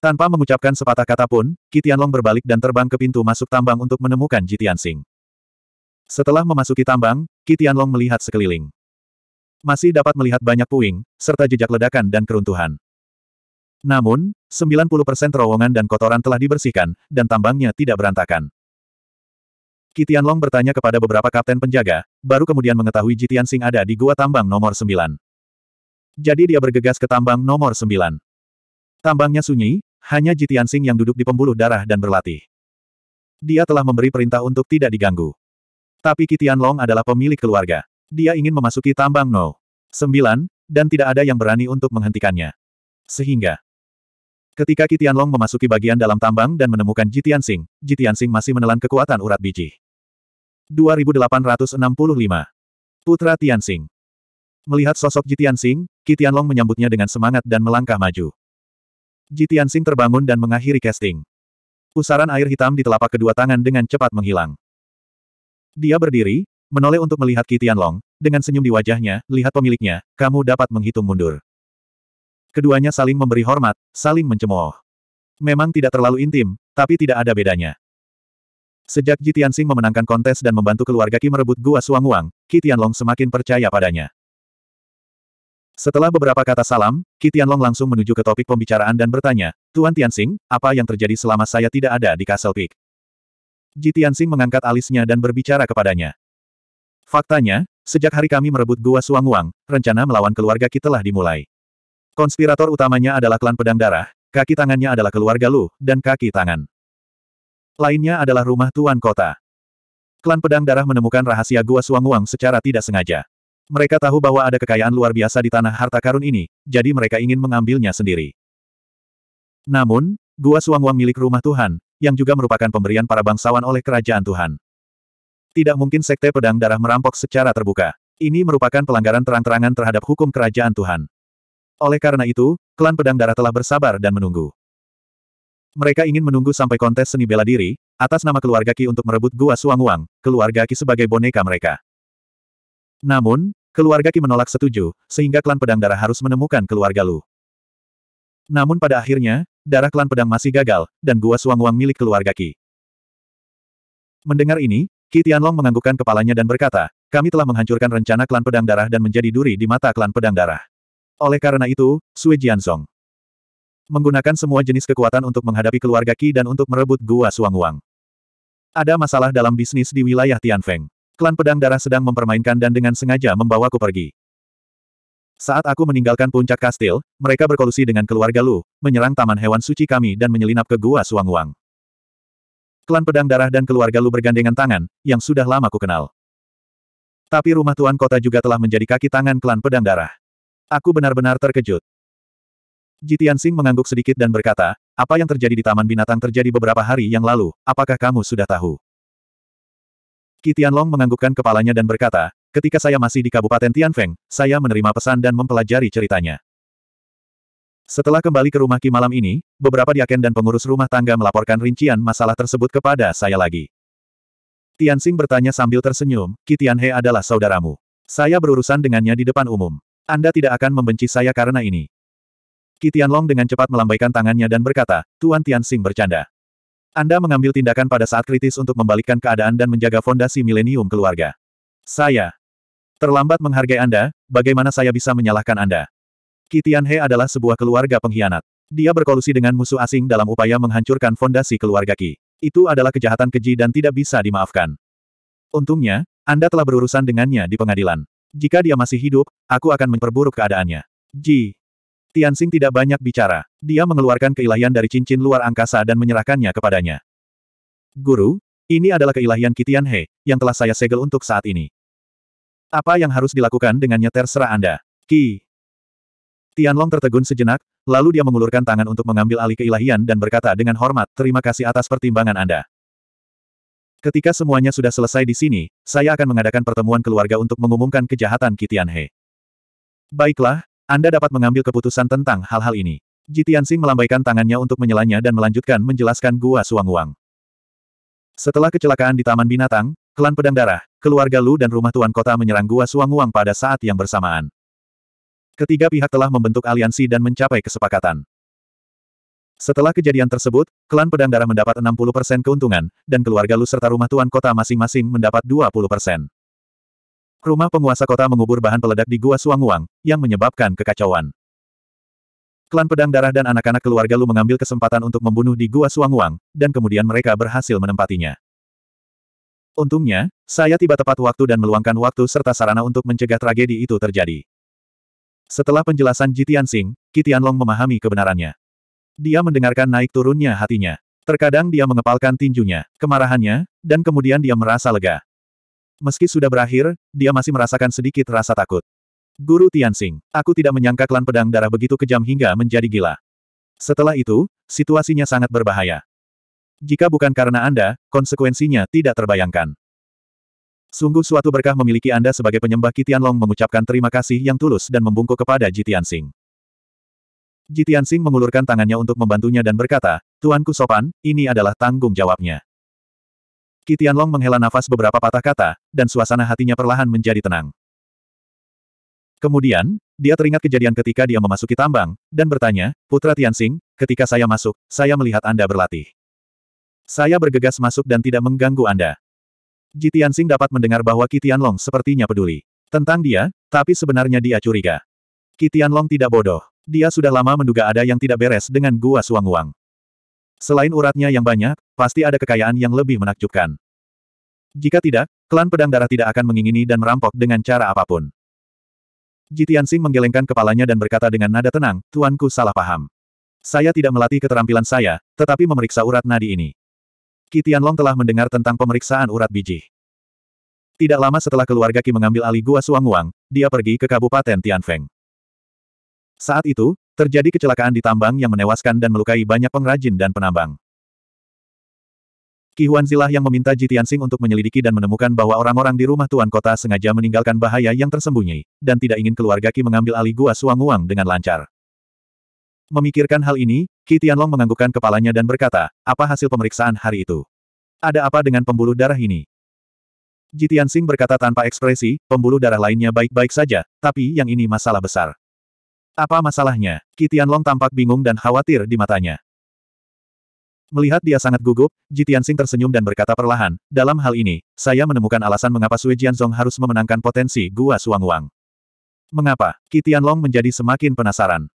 A: Tanpa mengucapkan sepatah kata pun, Kitian Long berbalik dan terbang ke pintu masuk tambang untuk menemukan Jitian Sing. Setelah memasuki tambang, Kitian Long melihat sekeliling. Masih dapat melihat banyak puing, serta jejak ledakan dan keruntuhan. Namun, 90% terowongan dan kotoran telah dibersihkan, dan tambangnya tidak berantakan. Kitian Long bertanya kepada beberapa kapten penjaga, baru kemudian mengetahui Jitian Sing ada di gua tambang nomor 9. Jadi dia bergegas ke tambang nomor 9. Tambangnya sunyi, hanya Jitian Sing yang duduk di pembuluh darah dan berlatih. Dia telah memberi perintah untuk tidak diganggu. Tapi Kitian Long adalah pemilik keluarga. Dia ingin memasuki tambang No. 9, dan tidak ada yang berani untuk menghentikannya. Sehingga, Ketika Kitian Long memasuki bagian dalam tambang dan menemukan Jitian Sing, Jitian Sing masih menelan kekuatan urat biji. 2865. Putra Sing. Melihat sosok Jitian Sing, Kitian Long menyambutnya dengan semangat dan melangkah maju. Jitian Sing terbangun dan mengakhiri casting. Pusaran air hitam di telapak kedua tangan dengan cepat menghilang. Dia berdiri, menoleh untuk melihat Kitian Long, dengan senyum di wajahnya, lihat pemiliknya, kamu dapat menghitung mundur. Keduanya saling memberi hormat, saling mencemooh. Memang tidak terlalu intim, tapi tidak ada bedanya. Sejak Ji Tianxing memenangkan kontes dan membantu keluarga Ki merebut Gua suang Wang, Qi Tianlong semakin percaya padanya. Setelah beberapa kata salam, Qi Tianlong langsung menuju ke topik pembicaraan dan bertanya, Tuan Tianxing, apa yang terjadi selama saya tidak ada di Castle Peak? Ji Tianxing mengangkat alisnya dan berbicara kepadanya. Faktanya, sejak hari kami merebut Gua suang Wang, rencana melawan keluarga Ki telah dimulai. Konspirator utamanya adalah klan pedang darah, kaki tangannya adalah keluarga Lu, dan kaki tangan. Lainnya adalah rumah tuan kota. Klan pedang darah menemukan rahasia Gua suang Suanguang secara tidak sengaja. Mereka tahu bahwa ada kekayaan luar biasa di tanah harta karun ini, jadi mereka ingin mengambilnya sendiri. Namun, Gua suang Suanguang milik rumah Tuhan, yang juga merupakan pemberian para bangsawan oleh kerajaan Tuhan. Tidak mungkin sekte pedang darah merampok secara terbuka. Ini merupakan pelanggaran terang-terangan terhadap hukum kerajaan Tuhan. Oleh karena itu, klan pedang darah telah bersabar dan menunggu. Mereka ingin menunggu sampai kontes seni bela diri, atas nama keluarga Ki untuk merebut Gua Suang-Wang, keluarga Ki sebagai boneka mereka. Namun, keluarga Ki menolak setuju, sehingga klan pedang darah harus menemukan keluarga Lu. Namun pada akhirnya, darah klan pedang masih gagal, dan Gua Suang-Wang milik keluarga Ki. Mendengar ini, Ki Tianlong menganggukkan kepalanya dan berkata, kami telah menghancurkan rencana klan pedang darah dan menjadi duri di mata klan pedang darah. Oleh karena itu, Sui Jianzong menggunakan semua jenis kekuatan untuk menghadapi keluarga Qi dan untuk merebut Gua Wang. Ada masalah dalam bisnis di wilayah Tianfeng. Klan Pedang Darah sedang mempermainkan dan dengan sengaja membawaku pergi. Saat aku meninggalkan puncak kastil, mereka berkolusi dengan keluarga Lu, menyerang taman hewan suci kami dan menyelinap ke Gua Wang. Klan Pedang Darah dan keluarga Lu bergandengan tangan, yang sudah lama ku kenal. Tapi rumah tuan kota juga telah menjadi kaki tangan klan Pedang Darah. Aku benar-benar terkejut. Jitian Sing mengangguk sedikit dan berkata, apa yang terjadi di Taman Binatang terjadi beberapa hari yang lalu, apakah kamu sudah tahu? Kitian Long menganggukkan kepalanya dan berkata, ketika saya masih di Kabupaten Tianfeng, saya menerima pesan dan mempelajari ceritanya. Setelah kembali ke rumah Ki malam ini, beberapa diaken dan pengurus rumah tangga melaporkan rincian masalah tersebut kepada saya lagi. Tian Sing bertanya sambil tersenyum, Kitian He adalah saudaramu. Saya berurusan dengannya di depan umum. Anda tidak akan membenci saya karena ini. Kitian Long dengan cepat melambaikan tangannya dan berkata, Tuan Tian Tianxing bercanda. Anda mengambil tindakan pada saat kritis untuk membalikkan keadaan dan menjaga fondasi milenium keluarga. Saya terlambat menghargai Anda, bagaimana saya bisa menyalahkan Anda? Kitian He adalah sebuah keluarga pengkhianat. Dia berkolusi dengan musuh asing dalam upaya menghancurkan fondasi keluarga Ki. Itu adalah kejahatan keji dan tidak bisa dimaafkan. Untungnya, Anda telah berurusan dengannya di pengadilan. Jika dia masih hidup, aku akan memperburuk keadaannya. Ji. Tianxing tidak banyak bicara. Dia mengeluarkan keilahian dari cincin luar angkasa dan menyerahkannya kepadanya. Guru, ini adalah keilahian Kitian He, yang telah saya segel untuk saat ini. Apa yang harus dilakukan dengannya terserah Anda. Ki. Tianlong tertegun sejenak, lalu dia mengulurkan tangan untuk mengambil alih keilahian dan berkata dengan hormat, terima kasih atas pertimbangan Anda. Ketika semuanya sudah selesai di sini, saya akan mengadakan pertemuan keluarga untuk mengumumkan kejahatan Kitianhe. Baiklah, Anda dapat mengambil keputusan tentang hal-hal ini. Jitiansing melambaikan tangannya untuk menyelanya dan melanjutkan menjelaskan Gua Suanguang. Setelah kecelakaan di Taman Binatang, klan Pedang Darah, keluarga Lu dan rumah Tuan Kota menyerang Gua Suanguang pada saat yang bersamaan. Ketiga pihak telah membentuk aliansi dan mencapai kesepakatan. Setelah kejadian tersebut, klan pedang darah mendapat 60% keuntungan, dan keluarga Lu serta rumah tuan kota masing-masing mendapat 20%. Rumah penguasa kota mengubur bahan peledak di Gua suang Suanguang, yang menyebabkan kekacauan. Klan pedang darah dan anak-anak keluarga Lu mengambil kesempatan untuk membunuh di Gua suang Suanguang, dan kemudian mereka berhasil menempatinya. Untungnya, saya tiba tepat waktu dan meluangkan waktu serta sarana untuk mencegah tragedi itu terjadi. Setelah penjelasan Jitian Sing, Kitian Long memahami kebenarannya. Dia mendengarkan naik turunnya hatinya. Terkadang dia mengepalkan tinjunya, kemarahannya, dan kemudian dia merasa lega. Meski sudah berakhir, dia masih merasakan sedikit rasa takut. Guru Tianxing, aku tidak menyangka klan pedang darah begitu kejam hingga menjadi gila. Setelah itu, situasinya sangat berbahaya. Jika bukan karena Anda, konsekuensinya tidak terbayangkan. Sungguh suatu berkah memiliki Anda sebagai penyembah Kitianlong mengucapkan terima kasih yang tulus dan membungkuk kepada Tianxing. Jitian Sing mengulurkan tangannya untuk membantunya dan berkata, Tuanku sopan, ini adalah tanggung jawabnya. Kitian Long menghela nafas beberapa patah kata, dan suasana hatinya perlahan menjadi tenang. Kemudian, dia teringat kejadian ketika dia memasuki tambang, dan bertanya, Putra Tian Tianxing, ketika saya masuk, saya melihat Anda berlatih. Saya bergegas masuk dan tidak mengganggu Anda. Ji Tianxing dapat mendengar bahwa Kitian Long sepertinya peduli tentang dia, tapi sebenarnya dia curiga. Kitian Long tidak bodoh. Dia sudah lama menduga ada yang tidak beres dengan gua suang-uang. Selain uratnya yang banyak, pasti ada kekayaan yang lebih menakjubkan. Jika tidak, klan pedang darah tidak akan mengingini dan merampok dengan cara apapun. Jitian Sing menggelengkan kepalanya dan berkata dengan nada tenang, Tuanku salah paham. Saya tidak melatih keterampilan saya, tetapi memeriksa urat nadi ini. Kitian Long telah mendengar tentang pemeriksaan urat biji. Tidak lama setelah keluarga Ki mengambil alih Gua suang Suanguang, dia pergi ke Kabupaten Tianfeng. Saat itu, terjadi kecelakaan di tambang yang menewaskan dan melukai banyak pengrajin dan penambang. Qi Huanzilah yang meminta Ji Tianxing untuk menyelidiki dan menemukan bahwa orang-orang di rumah Tuan Kota sengaja meninggalkan bahaya yang tersembunyi, dan tidak ingin keluarga Ki mengambil alih Gua suang Suanguang dengan lancar. Memikirkan hal ini, Ki Tianlong menganggukkan kepalanya dan berkata, apa hasil pemeriksaan hari itu? Ada apa dengan pembuluh darah ini? Ji Tianxing berkata tanpa ekspresi, pembuluh darah lainnya baik-baik saja, tapi yang ini masalah besar. Apa masalahnya? Kitian Long tampak bingung dan khawatir di matanya. Melihat dia sangat gugup, Jitian Sing tersenyum dan berkata perlahan, dalam hal ini, saya menemukan alasan mengapa Sui Jianzong harus memenangkan potensi Gua suang Wang. Mengapa? Kitian Long menjadi semakin penasaran.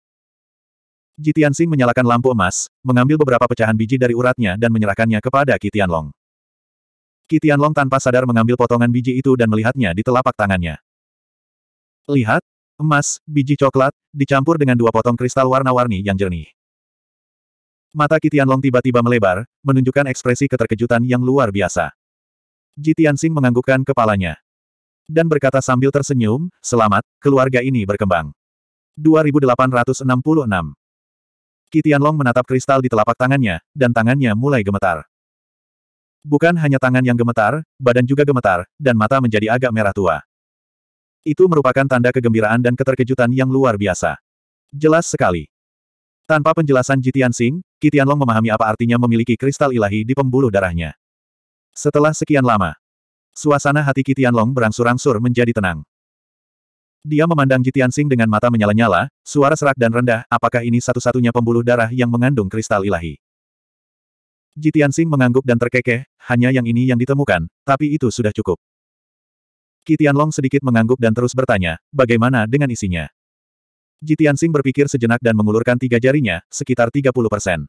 A: Jitian Sing menyalakan lampu emas, mengambil beberapa pecahan biji dari uratnya dan menyerahkannya kepada Kitian Long. Kitian Long tanpa sadar mengambil potongan biji itu dan melihatnya di telapak tangannya. Lihat, emas, biji coklat, dicampur dengan dua potong kristal warna-warni yang jernih. Mata Kitian Long tiba-tiba melebar, menunjukkan ekspresi keterkejutan yang luar biasa. Tianxing menganggukkan kepalanya. Dan berkata sambil tersenyum, selamat, keluarga ini berkembang. 2866 Long menatap kristal di telapak tangannya, dan tangannya mulai gemetar. Bukan hanya tangan yang gemetar, badan juga gemetar, dan mata menjadi agak merah tua. Itu merupakan tanda kegembiraan dan keterkejutan yang luar biasa. Jelas sekali. Tanpa penjelasan Jitian Sing, Long memahami apa artinya memiliki kristal ilahi di pembuluh darahnya. Setelah sekian lama, suasana hati Long berangsur-angsur menjadi tenang. Dia memandang Jitian Sing dengan mata menyala-nyala, suara serak dan rendah, apakah ini satu-satunya pembuluh darah yang mengandung kristal ilahi? Jitian Sing mengangguk dan terkekeh, hanya yang ini yang ditemukan, tapi itu sudah cukup. Kitian Long sedikit mengangguk dan terus bertanya, bagaimana dengan isinya? Jitian Sing berpikir sejenak dan mengulurkan tiga jarinya, sekitar 30 persen.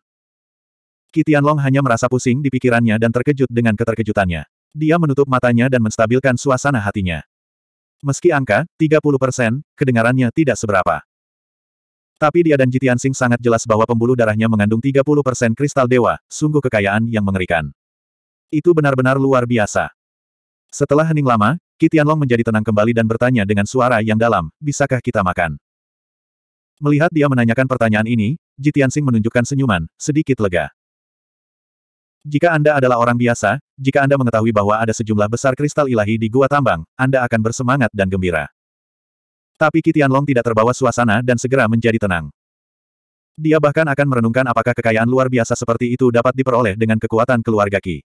A: Kitian Long hanya merasa pusing di pikirannya dan terkejut dengan keterkejutannya. Dia menutup matanya dan menstabilkan suasana hatinya. Meski angka, 30 persen, kedengarannya tidak seberapa. Tapi dia dan Jitian Sing sangat jelas bahwa pembuluh darahnya mengandung 30 persen kristal dewa, sungguh kekayaan yang mengerikan. Itu benar-benar luar biasa. Setelah hening lama, Kitianlong menjadi tenang kembali dan bertanya dengan suara yang dalam, bisakah kita makan? Melihat dia menanyakan pertanyaan ini, Jitiansing menunjukkan senyuman, sedikit lega. Jika Anda adalah orang biasa, jika Anda mengetahui bahwa ada sejumlah besar kristal ilahi di gua tambang, Anda akan bersemangat dan gembira. Tapi Kitianlong tidak terbawa suasana dan segera menjadi tenang. Dia bahkan akan merenungkan apakah kekayaan luar biasa seperti itu dapat diperoleh dengan kekuatan keluarga Ki.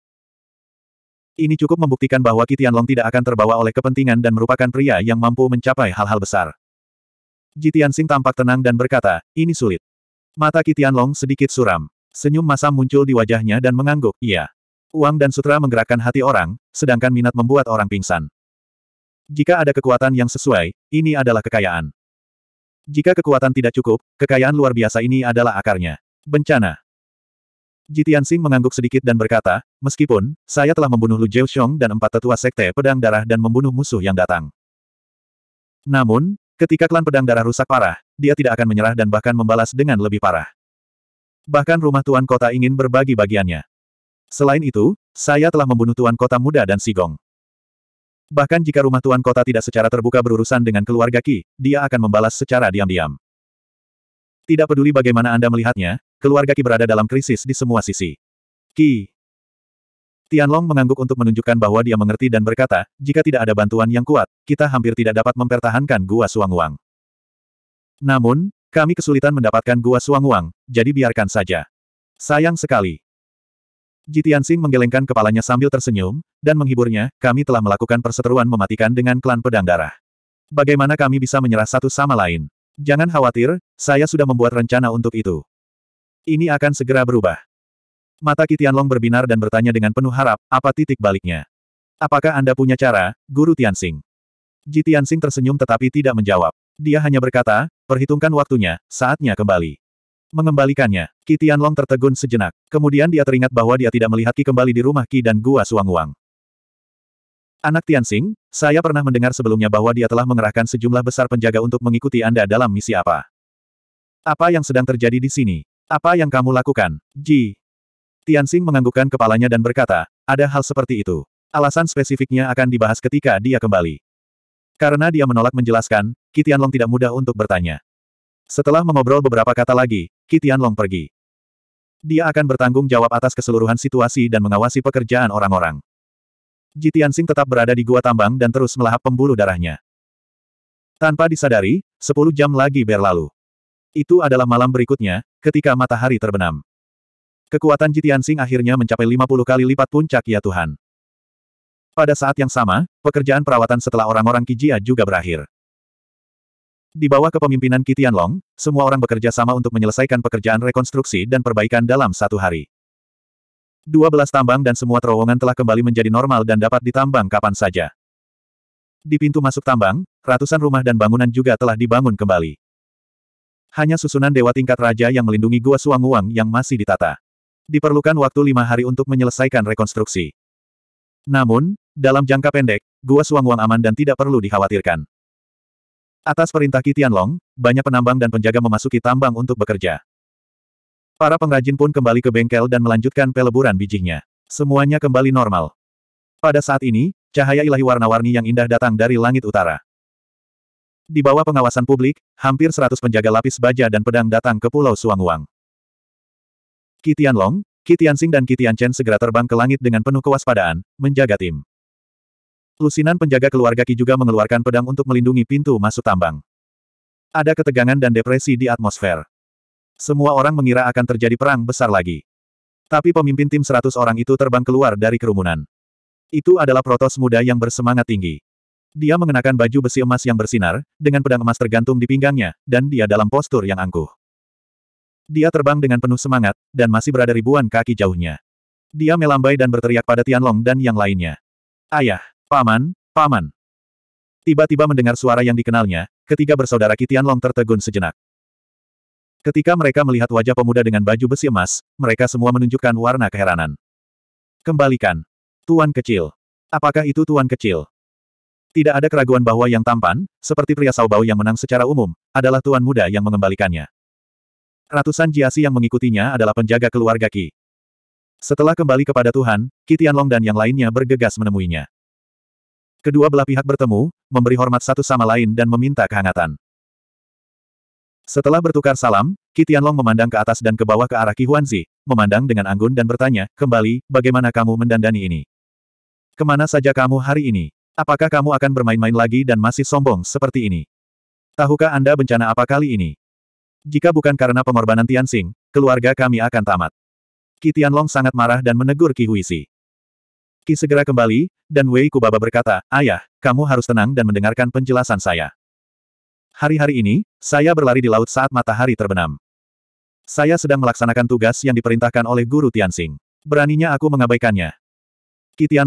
A: Ini cukup membuktikan bahwa Kitian Long tidak akan terbawa oleh kepentingan dan merupakan pria yang mampu mencapai hal-hal besar. Jitian Sing tampak tenang dan berkata, ini sulit. Mata Kitian Long sedikit suram. Senyum masam muncul di wajahnya dan mengangguk, iya. Uang dan sutra menggerakkan hati orang, sedangkan minat membuat orang pingsan. Jika ada kekuatan yang sesuai, ini adalah kekayaan. Jika kekuatan tidak cukup, kekayaan luar biasa ini adalah akarnya. Bencana. Jitian Xing mengangguk sedikit dan berkata, meskipun, saya telah membunuh Lu Jiu Xiong dan empat tetua sekte pedang darah dan membunuh musuh yang datang. Namun, ketika klan pedang darah rusak parah, dia tidak akan menyerah dan bahkan membalas dengan lebih parah. Bahkan rumah tuan kota ingin berbagi bagiannya. Selain itu, saya telah membunuh tuan kota muda dan Sigong. Bahkan jika rumah tuan kota tidak secara terbuka berurusan dengan keluarga Ki, dia akan membalas secara diam-diam. Tidak peduli bagaimana Anda melihatnya, keluarga Ki berada dalam krisis di semua sisi. Ki. Tianlong mengangguk untuk menunjukkan bahwa dia mengerti dan berkata, jika tidak ada bantuan yang kuat, kita hampir tidak dapat mempertahankan Gua suang Wang. Namun, kami kesulitan mendapatkan Gua suang Wang, jadi biarkan saja. Sayang sekali. Ji Tianxing menggelengkan kepalanya sambil tersenyum, dan menghiburnya, kami telah melakukan perseteruan mematikan dengan klan pedang darah. Bagaimana kami bisa menyerah satu sama lain? Jangan khawatir, saya sudah membuat rencana untuk itu. Ini akan segera berubah. Mata Kitianlong berbinar dan bertanya dengan penuh harap, apa titik baliknya? Apakah Anda punya cara, Guru Tianxing? Ji Tianxing tersenyum tetapi tidak menjawab. Dia hanya berkata, perhitungkan waktunya, saatnya kembali. Mengembalikannya, Kitian Long tertegun sejenak. Kemudian dia teringat bahwa dia tidak melihat Ki kembali di rumah Ki dan Gua Wang. Anak Tianxing, saya pernah mendengar sebelumnya bahwa dia telah mengerahkan sejumlah besar penjaga untuk mengikuti Anda dalam misi apa. Apa yang sedang terjadi di sini? Apa yang kamu lakukan? Ji. Tianxing menganggukkan kepalanya dan berkata, ada hal seperti itu. Alasan spesifiknya akan dibahas ketika dia kembali. Karena dia menolak menjelaskan, Kitianlong tidak mudah untuk bertanya. Setelah mengobrol beberapa kata lagi, Kitianlong pergi. Dia akan bertanggung jawab atas keseluruhan situasi dan mengawasi pekerjaan orang-orang. Jitian Jitiansing tetap berada di gua tambang dan terus melahap pembuluh darahnya. Tanpa disadari, sepuluh jam lagi berlalu. Itu adalah malam berikutnya, ketika matahari terbenam. Kekuatan Jitian Jitiansing akhirnya mencapai 50 kali lipat puncak ya Tuhan. Pada saat yang sama, pekerjaan perawatan setelah orang-orang Kijia juga berakhir. Di bawah kepemimpinan Kitian Long, semua orang bekerja sama untuk menyelesaikan pekerjaan rekonstruksi dan perbaikan dalam satu hari. 12 tambang dan semua terowongan telah kembali menjadi normal dan dapat ditambang kapan saja. Di pintu masuk tambang, ratusan rumah dan bangunan juga telah dibangun kembali. Hanya susunan dewa tingkat raja yang melindungi Gua suang uang yang masih ditata. Diperlukan waktu lima hari untuk menyelesaikan rekonstruksi. Namun, dalam jangka pendek, Gua suang uang aman dan tidak perlu dikhawatirkan. Atas perintah Kitian Long, banyak penambang dan penjaga memasuki tambang untuk bekerja. Para pengrajin pun kembali ke bengkel dan melanjutkan peleburan bijinya. Semuanya kembali normal. Pada saat ini, cahaya ilahi warna-warni yang indah datang dari langit utara. Di bawah pengawasan publik, hampir seratus penjaga lapis baja dan pedang datang ke Pulau Suanguang. Kitian Long, Kitian Sing dan Kitian Chen segera terbang ke langit dengan penuh kewaspadaan, menjaga tim. Lusinan penjaga keluarga Ki juga mengeluarkan pedang untuk melindungi pintu masuk tambang. Ada ketegangan dan depresi di atmosfer. Semua orang mengira akan terjadi perang besar lagi. Tapi pemimpin tim seratus orang itu terbang keluar dari kerumunan. Itu adalah Protos muda yang bersemangat tinggi. Dia mengenakan baju besi emas yang bersinar, dengan pedang emas tergantung di pinggangnya, dan dia dalam postur yang angkuh. Dia terbang dengan penuh semangat, dan masih berada ribuan kaki jauhnya. Dia melambai dan berteriak pada Tianlong dan yang lainnya. Ayah, paman, paman. Tiba-tiba mendengar suara yang dikenalnya, ketiga bersaudara Kitianlong tertegun sejenak. Ketika mereka melihat wajah pemuda dengan baju besi emas, mereka semua menunjukkan warna keheranan. Kembalikan. Tuan kecil. Apakah itu tuan kecil? Tidak ada keraguan bahwa yang tampan, seperti pria Saubau yang menang secara umum, adalah tuan muda yang mengembalikannya. Ratusan jiasi yang mengikutinya adalah penjaga keluarga Ki. Setelah kembali kepada Tuhan, Kitian Long dan yang lainnya bergegas menemuinya. Kedua belah pihak bertemu, memberi hormat satu sama lain dan meminta kehangatan. Setelah bertukar salam, Kitian Long memandang ke atas dan ke bawah ke arah Qi Huanzi, memandang dengan anggun dan bertanya, kembali, bagaimana kamu mendandani ini? Kemana saja kamu hari ini? Apakah kamu akan bermain-main lagi dan masih sombong seperti ini? Tahukah Anda bencana apa kali ini? Jika bukan karena pengorbanan Tianxing, keluarga kami akan tamat. Long sangat marah dan menegur Qi Huizi. Qi segera kembali, dan Wei Kubaba berkata, Ayah, kamu harus tenang dan mendengarkan penjelasan saya. Hari-hari ini, saya berlari di laut saat matahari terbenam. Saya sedang melaksanakan tugas yang diperintahkan oleh Guru Tianxing. Beraninya aku mengabaikannya.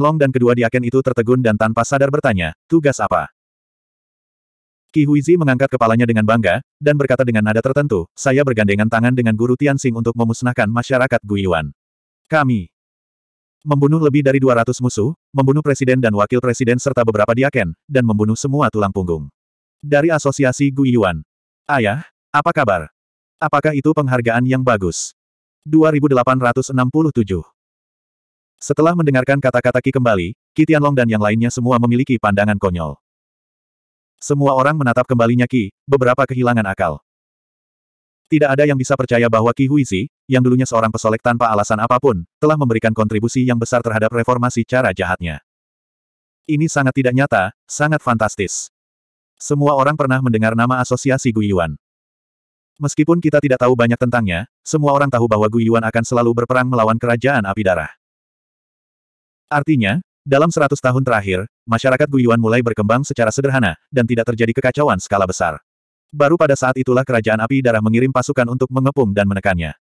A: Long dan kedua diaken itu tertegun dan tanpa sadar bertanya, tugas apa? Ki Huizi mengangkat kepalanya dengan bangga, dan berkata dengan nada tertentu, saya bergandengan tangan dengan guru Tianxing untuk memusnahkan masyarakat Guiyuan. Kami membunuh lebih dari 200 musuh, membunuh presiden dan wakil presiden serta beberapa diaken, dan membunuh semua tulang punggung. Dari asosiasi Guiyuan. Ayah, apa kabar? Apakah itu penghargaan yang bagus? 2867 Setelah mendengarkan kata-kata Ki kembali, Ki Tianlong dan yang lainnya semua memiliki pandangan konyol. Semua orang menatap kembalinya Ki, beberapa kehilangan akal. Tidak ada yang bisa percaya bahwa Ki Huizi, yang dulunya seorang pesolek tanpa alasan apapun, telah memberikan kontribusi yang besar terhadap reformasi cara jahatnya. Ini sangat tidak nyata, sangat fantastis. Semua orang pernah mendengar nama asosiasi Guyuan. Meskipun kita tidak tahu banyak tentangnya, semua orang tahu bahwa Guyuan akan selalu berperang melawan kerajaan api darah. Artinya, dalam 100 tahun terakhir, masyarakat Guyuan mulai berkembang secara sederhana, dan tidak terjadi kekacauan skala besar. Baru pada saat itulah kerajaan api darah mengirim pasukan untuk mengepung dan menekannya.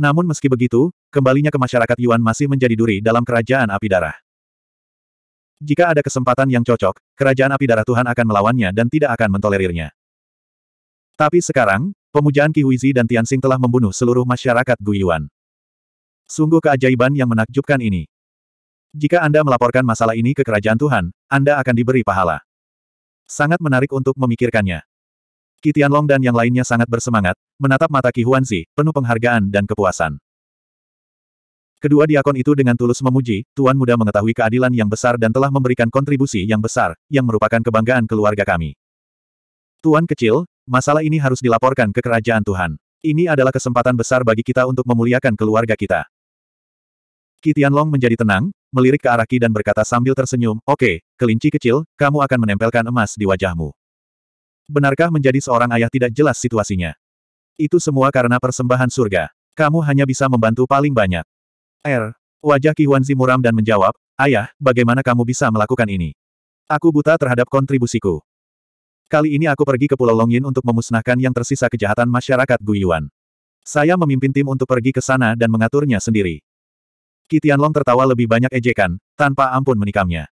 A: Namun meski begitu, kembalinya ke masyarakat Yuan masih menjadi duri dalam kerajaan api darah. Jika ada kesempatan yang cocok, kerajaan api darah Tuhan akan melawannya dan tidak akan mentolerirnya. Tapi sekarang, pemujaan Ki Huizi dan Tian Tianxing telah membunuh seluruh masyarakat Guyuan. Sungguh keajaiban yang menakjubkan ini. Jika Anda melaporkan masalah ini ke kerajaan Tuhan, Anda akan diberi pahala. Sangat menarik untuk memikirkannya. Ki Tianlong dan yang lainnya sangat bersemangat, menatap mata Ki Huanzi, penuh penghargaan dan kepuasan. Kedua diakon itu dengan tulus memuji, Tuan Muda mengetahui keadilan yang besar dan telah memberikan kontribusi yang besar, yang merupakan kebanggaan keluarga kami. Tuan kecil, masalah ini harus dilaporkan ke kerajaan Tuhan. Ini adalah kesempatan besar bagi kita untuk memuliakan keluarga kita. kitian long menjadi tenang, melirik ke arah Ki dan berkata sambil tersenyum, Oke, okay, kelinci kecil, kamu akan menempelkan emas di wajahmu. Benarkah menjadi seorang ayah tidak jelas situasinya? Itu semua karena persembahan surga. Kamu hanya bisa membantu paling banyak. Er, Wajah Ki muram dan menjawab, Ayah, bagaimana kamu bisa melakukan ini? Aku buta terhadap kontribusiku. Kali ini aku pergi ke Pulau Longyin untuk memusnahkan yang tersisa kejahatan masyarakat Guyuan. Saya memimpin tim untuk pergi ke sana dan mengaturnya sendiri. Kitianlong tertawa lebih banyak ejekan, tanpa ampun menikamnya.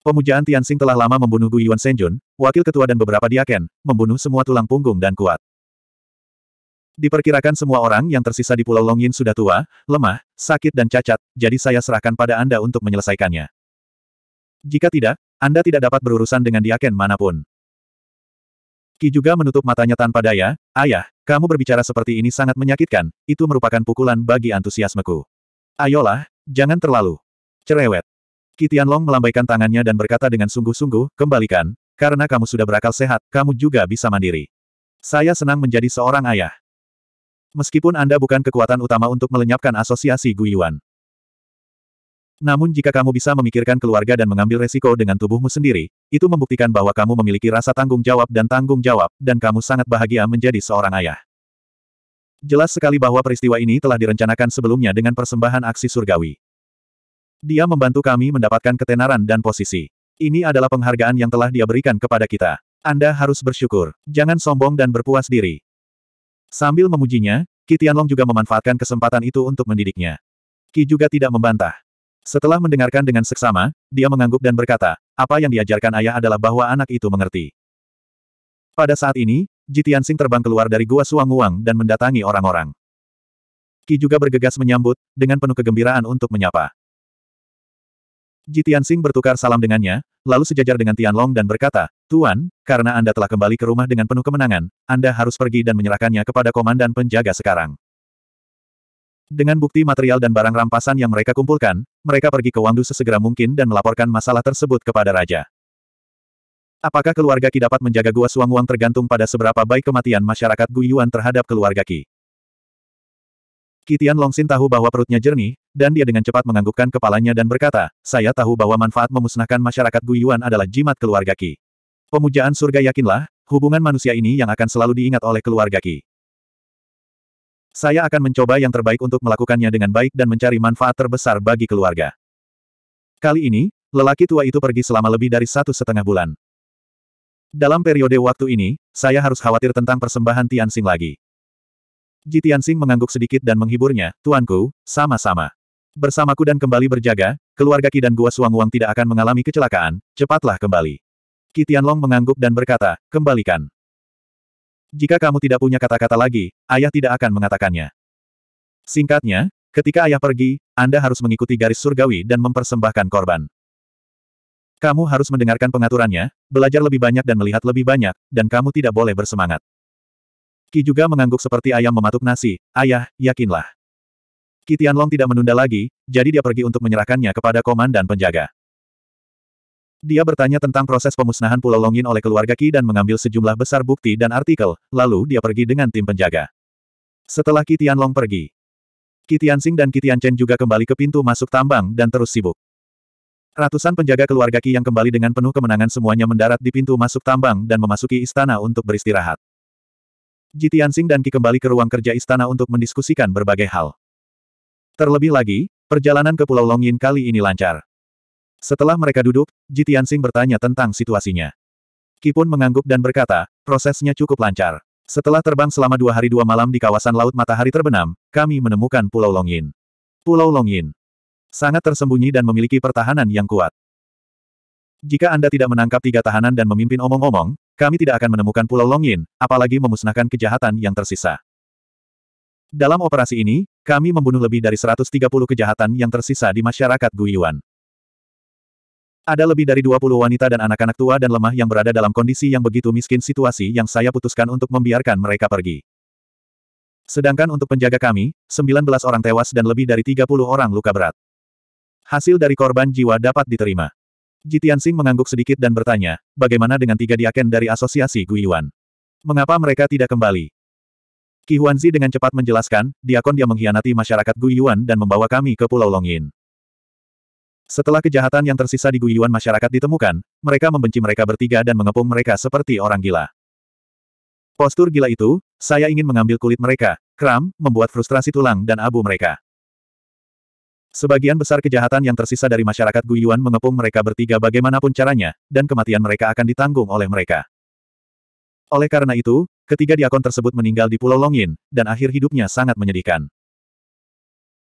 A: Pemujaan Tianxing telah lama membunuh Guyuan Senjun, wakil ketua dan beberapa diaken, membunuh semua tulang punggung dan kuat. Diperkirakan semua orang yang tersisa di Pulau Longyin sudah tua, lemah, sakit dan cacat, jadi saya serahkan pada Anda untuk menyelesaikannya. Jika tidak, Anda tidak dapat berurusan dengan diaken manapun. Ki juga menutup matanya tanpa daya, Ayah, kamu berbicara seperti ini sangat menyakitkan, itu merupakan pukulan bagi antusiasmeku. Ayolah, jangan terlalu cerewet. Ki Tianlong melambaikan tangannya dan berkata dengan sungguh-sungguh, kembalikan, karena kamu sudah berakal sehat, kamu juga bisa mandiri. Saya senang menjadi seorang ayah. Meskipun Anda bukan kekuatan utama untuk melenyapkan asosiasi Guiyuan, Namun jika kamu bisa memikirkan keluarga dan mengambil resiko dengan tubuhmu sendiri, itu membuktikan bahwa kamu memiliki rasa tanggung jawab dan tanggung jawab, dan kamu sangat bahagia menjadi seorang ayah. Jelas sekali bahwa peristiwa ini telah direncanakan sebelumnya dengan persembahan aksi surgawi. Dia membantu kami mendapatkan ketenaran dan posisi. Ini adalah penghargaan yang telah dia berikan kepada kita. Anda harus bersyukur. Jangan sombong dan berpuas diri. Sambil memujinya, Ki Tianlong juga memanfaatkan kesempatan itu untuk mendidiknya. Ki juga tidak membantah. Setelah mendengarkan dengan seksama, dia mengangguk dan berkata, apa yang diajarkan ayah adalah bahwa anak itu mengerti. Pada saat ini, Ji Tianxing terbang keluar dari Gua Suanguang dan mendatangi orang-orang. Ki juga bergegas menyambut, dengan penuh kegembiraan untuk menyapa. Ji Tianxing bertukar salam dengannya, lalu sejajar dengan Tianlong dan berkata, Tuan, karena Anda telah kembali ke rumah dengan penuh kemenangan, Anda harus pergi dan menyerahkannya kepada komandan penjaga sekarang. Dengan bukti material dan barang rampasan yang mereka kumpulkan, mereka pergi ke Wangdu sesegera mungkin dan melaporkan masalah tersebut kepada Raja. Apakah keluarga Ki dapat menjaga Gua Suangwang tergantung pada seberapa baik kematian masyarakat Guyuan terhadap keluarga Ki? Qitian Longsin tahu bahwa perutnya jernih, dan dia dengan cepat menganggukkan kepalanya dan berkata, saya tahu bahwa manfaat memusnahkan masyarakat Guiyuan adalah jimat keluarga Qi. Pemujaan surga yakinlah, hubungan manusia ini yang akan selalu diingat oleh keluarga Qi. Saya akan mencoba yang terbaik untuk melakukannya dengan baik dan mencari manfaat terbesar bagi keluarga. Kali ini, lelaki tua itu pergi selama lebih dari satu setengah bulan. Dalam periode waktu ini, saya harus khawatir tentang persembahan Tian Tianxing lagi. Ji Tianxing mengangguk sedikit dan menghiburnya, Tuanku, sama-sama. Bersamaku dan kembali berjaga, keluarga Ki dan Gua Suang Wang tidak akan mengalami kecelakaan, cepatlah kembali. Ki Tianlong mengangguk dan berkata, kembalikan. Jika kamu tidak punya kata-kata lagi, ayah tidak akan mengatakannya. Singkatnya, ketika ayah pergi, Anda harus mengikuti garis surgawi dan mempersembahkan korban. Kamu harus mendengarkan pengaturannya, belajar lebih banyak dan melihat lebih banyak, dan kamu tidak boleh bersemangat. Ki juga mengangguk seperti ayam mematuk nasi, ayah, yakinlah. Ki Tianlong tidak menunda lagi, jadi dia pergi untuk menyerahkannya kepada komandan penjaga. Dia bertanya tentang proses pemusnahan Pulau Longin oleh keluarga Ki dan mengambil sejumlah besar bukti dan artikel, lalu dia pergi dengan tim penjaga. Setelah Ki Tianlong pergi, Ki Tianxing dan Ki Tianchen juga kembali ke pintu masuk tambang dan terus sibuk. Ratusan penjaga keluarga Ki yang kembali dengan penuh kemenangan semuanya mendarat di pintu masuk tambang dan memasuki istana untuk beristirahat. Ji Tianxing dan Ki kembali ke ruang kerja istana untuk mendiskusikan berbagai hal. Terlebih lagi, perjalanan ke Pulau Longyin kali ini lancar. Setelah mereka duduk, Ji Tianxing bertanya tentang situasinya. Ki pun mengangguk dan berkata, prosesnya cukup lancar. Setelah terbang selama dua hari dua malam di kawasan Laut Matahari Terbenam, kami menemukan Pulau Longyin. Pulau Longyin sangat tersembunyi dan memiliki pertahanan yang kuat. Jika Anda tidak menangkap tiga tahanan dan memimpin omong-omong, kami tidak akan menemukan Pulau Longin, apalagi memusnahkan kejahatan yang tersisa. Dalam operasi ini, kami membunuh lebih dari 130 kejahatan yang tersisa di masyarakat Guiyuan. Ada lebih dari 20 wanita dan anak-anak tua dan lemah yang berada dalam kondisi yang begitu miskin situasi yang saya putuskan untuk membiarkan mereka pergi. Sedangkan untuk penjaga kami, 19 orang tewas dan lebih dari 30 orang luka berat. Hasil dari korban jiwa dapat diterima. Jitian Sing mengangguk sedikit dan bertanya, bagaimana dengan tiga diaken dari asosiasi Guiyuan? Mengapa mereka tidak kembali? Qi Huanzi dengan cepat menjelaskan, diakon dia mengkhianati masyarakat Guiyuan dan membawa kami ke Pulau Longin. Setelah kejahatan yang tersisa di Guiyuan masyarakat ditemukan, mereka membenci mereka bertiga dan mengepung mereka seperti orang gila. Postur gila itu, saya ingin mengambil kulit mereka, kram, membuat frustrasi tulang dan abu mereka. Sebagian besar kejahatan yang tersisa dari masyarakat Guyuan mengepung mereka bertiga bagaimanapun caranya, dan kematian mereka akan ditanggung oleh mereka. Oleh karena itu, ketiga diakon tersebut meninggal di Pulau Longin, dan akhir hidupnya sangat menyedihkan.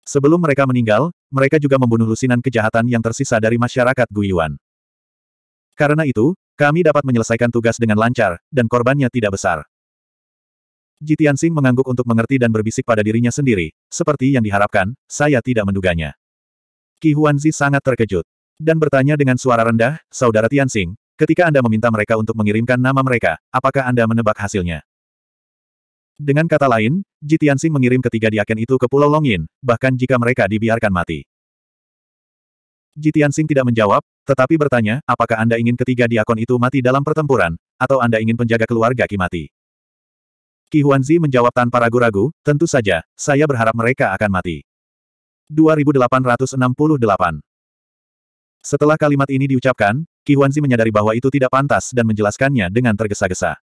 A: Sebelum mereka meninggal, mereka juga membunuh lusinan kejahatan yang tersisa dari masyarakat Guyuan. Karena itu, kami dapat menyelesaikan tugas dengan lancar, dan korbannya tidak besar. Jitian Tianxing mengangguk untuk mengerti dan berbisik pada dirinya sendiri, seperti yang diharapkan, saya tidak menduganya. Qi Huanzi sangat terkejut. Dan bertanya dengan suara rendah, Saudara Tianxing, ketika Anda meminta mereka untuk mengirimkan nama mereka, apakah Anda menebak hasilnya? Dengan kata lain, Ji Tianxing mengirim ketiga diaken itu ke Pulau Longin, bahkan jika mereka dibiarkan mati. Ji Tianxing tidak menjawab, tetapi bertanya, apakah Anda ingin ketiga diakon itu mati dalam pertempuran, atau Anda ingin penjaga keluarga Ki mati? Qi Huanzi menjawab tanpa ragu-ragu, tentu saja, saya berharap mereka akan mati. 2868 Setelah kalimat ini diucapkan, Qi Huanzi menyadari bahwa itu tidak pantas dan menjelaskannya dengan tergesa-gesa.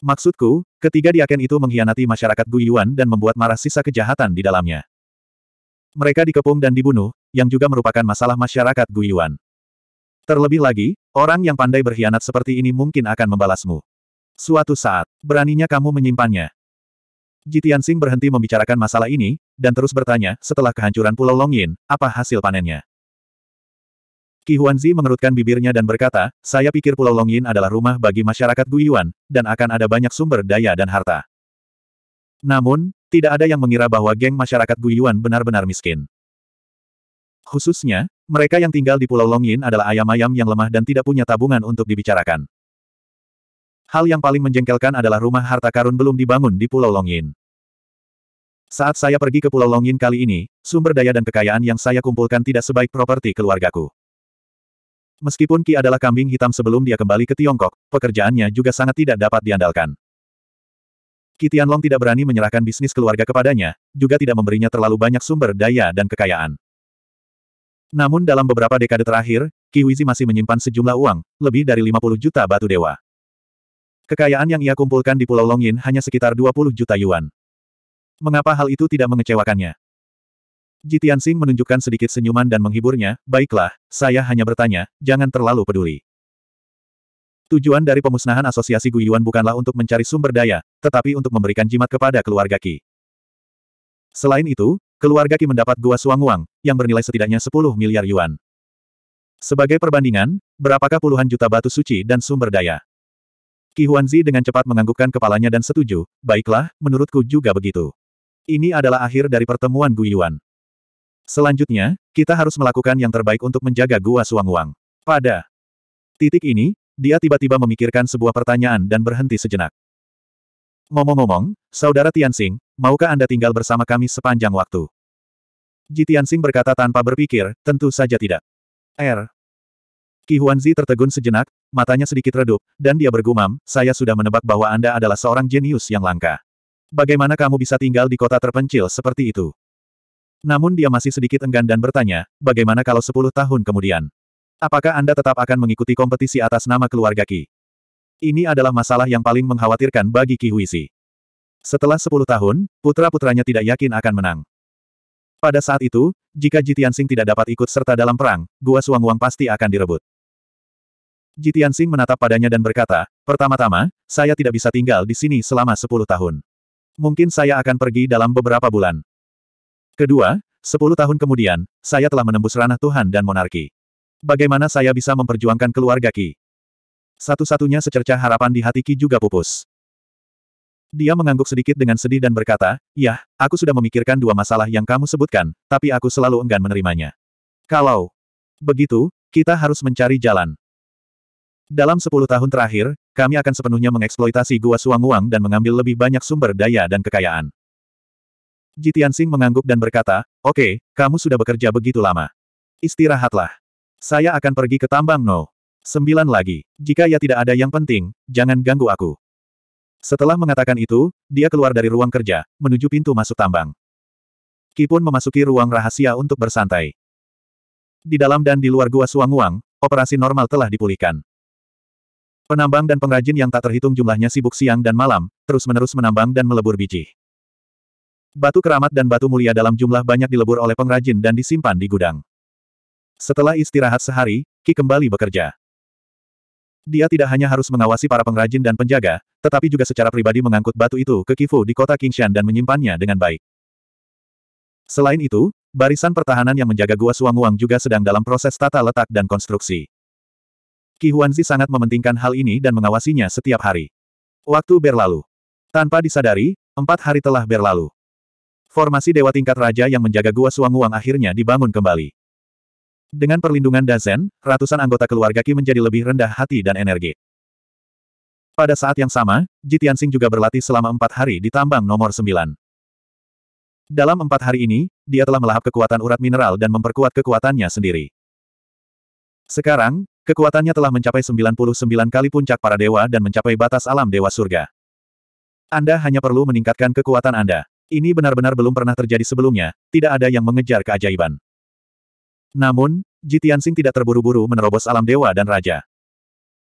A: Maksudku, ketiga diaken itu mengkhianati masyarakat Guyuan dan membuat marah sisa kejahatan di dalamnya. Mereka dikepung dan dibunuh, yang juga merupakan masalah masyarakat Guyuan. Terlebih lagi, orang yang pandai berkhianat seperti ini mungkin akan membalasmu. Suatu saat, beraninya kamu menyimpannya. Jitian Sing berhenti membicarakan masalah ini, dan terus bertanya, setelah kehancuran Pulau Longyin, apa hasil panennya? Qi Huanzi mengerutkan bibirnya dan berkata, saya pikir Pulau Longyin adalah rumah bagi masyarakat Guyuan, dan akan ada banyak sumber daya dan harta. Namun, tidak ada yang mengira bahwa geng masyarakat Guyuan benar-benar miskin. Khususnya, mereka yang tinggal di Pulau Longyin adalah ayam-ayam yang lemah dan tidak punya tabungan untuk dibicarakan. Hal yang paling menjengkelkan adalah rumah harta karun belum dibangun di Pulau Longin. Saat saya pergi ke Pulau Longin kali ini, sumber daya dan kekayaan yang saya kumpulkan tidak sebaik properti keluargaku. Meskipun Ki adalah kambing hitam sebelum dia kembali ke Tiongkok, pekerjaannya juga sangat tidak dapat diandalkan. Ki Tianlong tidak berani menyerahkan bisnis keluarga kepadanya, juga tidak memberinya terlalu banyak sumber daya dan kekayaan. Namun dalam beberapa dekade terakhir, Ki Wizi masih menyimpan sejumlah uang, lebih dari 50 juta batu dewa. Kekayaan yang ia kumpulkan di Pulau Longin hanya sekitar 20 juta yuan. Mengapa hal itu tidak mengecewakannya? Jitian menunjukkan sedikit senyuman dan menghiburnya, baiklah, saya hanya bertanya, jangan terlalu peduli. Tujuan dari pemusnahan asosiasi Guyuan bukanlah untuk mencari sumber daya, tetapi untuk memberikan jimat kepada keluarga Ki. Selain itu, keluarga Ki mendapat Gua suang Suanguang, yang bernilai setidaknya 10 miliar yuan. Sebagai perbandingan, berapakah puluhan juta batu suci dan sumber daya? Ki Huanzi dengan cepat menganggukkan kepalanya dan setuju, baiklah, menurutku juga begitu. Ini adalah akhir dari pertemuan Guyuan. Selanjutnya, kita harus melakukan yang terbaik untuk menjaga Gua Wang. Pada titik ini, dia tiba-tiba memikirkan sebuah pertanyaan dan berhenti sejenak. Ngomong-ngomong, Saudara Tianxing, maukah Anda tinggal bersama kami sepanjang waktu? Ji Tianxing berkata tanpa berpikir, tentu saja tidak. Er, Qi Huanzi tertegun sejenak, matanya sedikit redup, dan dia bergumam, saya sudah menebak bahwa Anda adalah seorang jenius yang langka. Bagaimana kamu bisa tinggal di kota terpencil seperti itu? Namun dia masih sedikit enggan dan bertanya, bagaimana kalau 10 tahun kemudian? Apakah Anda tetap akan mengikuti kompetisi atas nama keluarga Qi? Ini adalah masalah yang paling mengkhawatirkan bagi Qi Huizi. Setelah 10 tahun, putra-putranya tidak yakin akan menang. Pada saat itu, jika Jitiansing tidak dapat ikut serta dalam perang, Gua Wang pasti akan direbut. Jitian Xing menatap padanya dan berkata, pertama-tama, saya tidak bisa tinggal di sini selama sepuluh tahun. Mungkin saya akan pergi dalam beberapa bulan. Kedua, sepuluh tahun kemudian, saya telah menembus ranah Tuhan dan monarki. Bagaimana saya bisa memperjuangkan keluarga Ki? Satu-satunya secerca harapan di hati Ki juga pupus. Dia mengangguk sedikit dengan sedih dan berkata, Yah, aku sudah memikirkan dua masalah yang kamu sebutkan, tapi aku selalu enggan menerimanya. Kalau begitu, kita harus mencari jalan. Dalam sepuluh tahun terakhir, kami akan sepenuhnya mengeksploitasi Gua suang Suanguang dan mengambil lebih banyak sumber daya dan kekayaan. Jitian Sing mengangguk dan berkata, Oke, okay, kamu sudah bekerja begitu lama. Istirahatlah. Saya akan pergi ke tambang No. Sembilan lagi. Jika ya tidak ada yang penting, jangan ganggu aku. Setelah mengatakan itu, dia keluar dari ruang kerja, menuju pintu masuk tambang. Kipun memasuki ruang rahasia untuk bersantai. Di dalam dan di luar gua suang Suanguang, operasi normal telah dipulihkan. Penambang dan pengrajin yang tak terhitung jumlahnya sibuk siang dan malam, terus-menerus menambang dan melebur biji. Batu keramat dan batu mulia dalam jumlah banyak dilebur oleh pengrajin dan disimpan di gudang. Setelah istirahat sehari, Ki kembali bekerja. Dia tidak hanya harus mengawasi para pengrajin dan penjaga, tetapi juga secara pribadi mengangkut batu itu ke Kifu di kota Kingshan dan menyimpannya dengan baik. Selain itu, barisan pertahanan yang menjaga Gua Suanguang juga sedang dalam proses tata letak dan konstruksi. Qi Huanzi sangat mementingkan hal ini dan mengawasinya setiap hari. Waktu berlalu. Tanpa disadari, empat hari telah berlalu. Formasi Dewa Tingkat Raja yang menjaga Gua suang Suanguang akhirnya dibangun kembali. Dengan perlindungan Dazen, ratusan anggota keluarga Qi menjadi lebih rendah hati dan energi. Pada saat yang sama, Tianxing juga berlatih selama empat hari di tambang nomor sembilan. Dalam empat hari ini, dia telah melahap kekuatan urat mineral dan memperkuat kekuatannya sendiri. Sekarang, Kekuatannya telah mencapai 99 kali puncak para dewa dan mencapai batas alam dewa surga. Anda hanya perlu meningkatkan kekuatan Anda. Ini benar-benar belum pernah terjadi sebelumnya, tidak ada yang mengejar keajaiban. Namun, Jitiansing tidak terburu-buru menerobos alam dewa dan raja.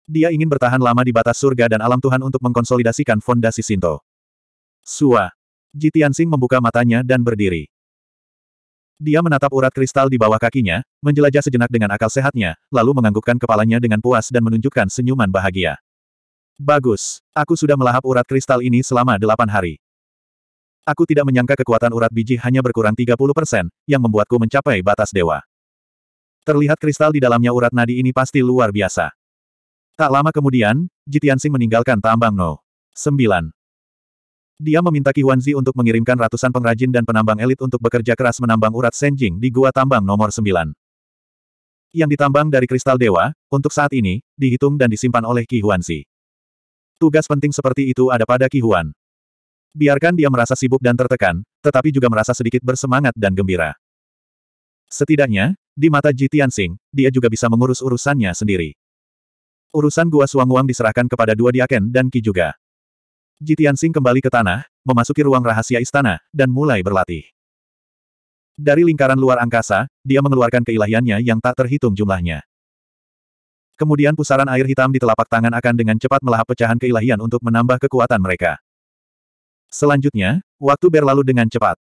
A: Dia ingin bertahan lama di batas surga dan alam Tuhan untuk mengkonsolidasikan fondasi Sinto. Sua. Jitiansing membuka matanya dan berdiri. Dia menatap urat kristal di bawah kakinya, menjelajah sejenak dengan akal sehatnya, lalu menganggukkan kepalanya dengan puas dan menunjukkan senyuman bahagia. Bagus. Aku sudah melahap urat kristal ini selama delapan hari. Aku tidak menyangka kekuatan urat biji hanya berkurang 30 persen, yang membuatku mencapai batas dewa. Terlihat kristal di dalamnya urat nadi ini pasti luar biasa. Tak lama kemudian, Jitiansing meninggalkan tambang No. 9. Dia meminta Qi untuk mengirimkan ratusan pengrajin dan penambang elit untuk bekerja keras menambang urat Senjing di Gua Tambang nomor 9. Yang ditambang dari kristal dewa, untuk saat ini, dihitung dan disimpan oleh Qi Huanzi. Tugas penting seperti itu ada pada Qi Huan. Biarkan dia merasa sibuk dan tertekan, tetapi juga merasa sedikit bersemangat dan gembira. Setidaknya, di mata Ji Tianxing, dia juga bisa mengurus urusannya sendiri. Urusan Gua Wang diserahkan kepada dua diaken dan Ki juga. Jitian Sing kembali ke tanah, memasuki ruang rahasia istana, dan mulai berlatih. Dari lingkaran luar angkasa, dia mengeluarkan keilahiannya yang tak terhitung jumlahnya. Kemudian pusaran air hitam di telapak tangan akan dengan cepat melahap pecahan keilahian untuk menambah kekuatan mereka. Selanjutnya, waktu berlalu dengan cepat.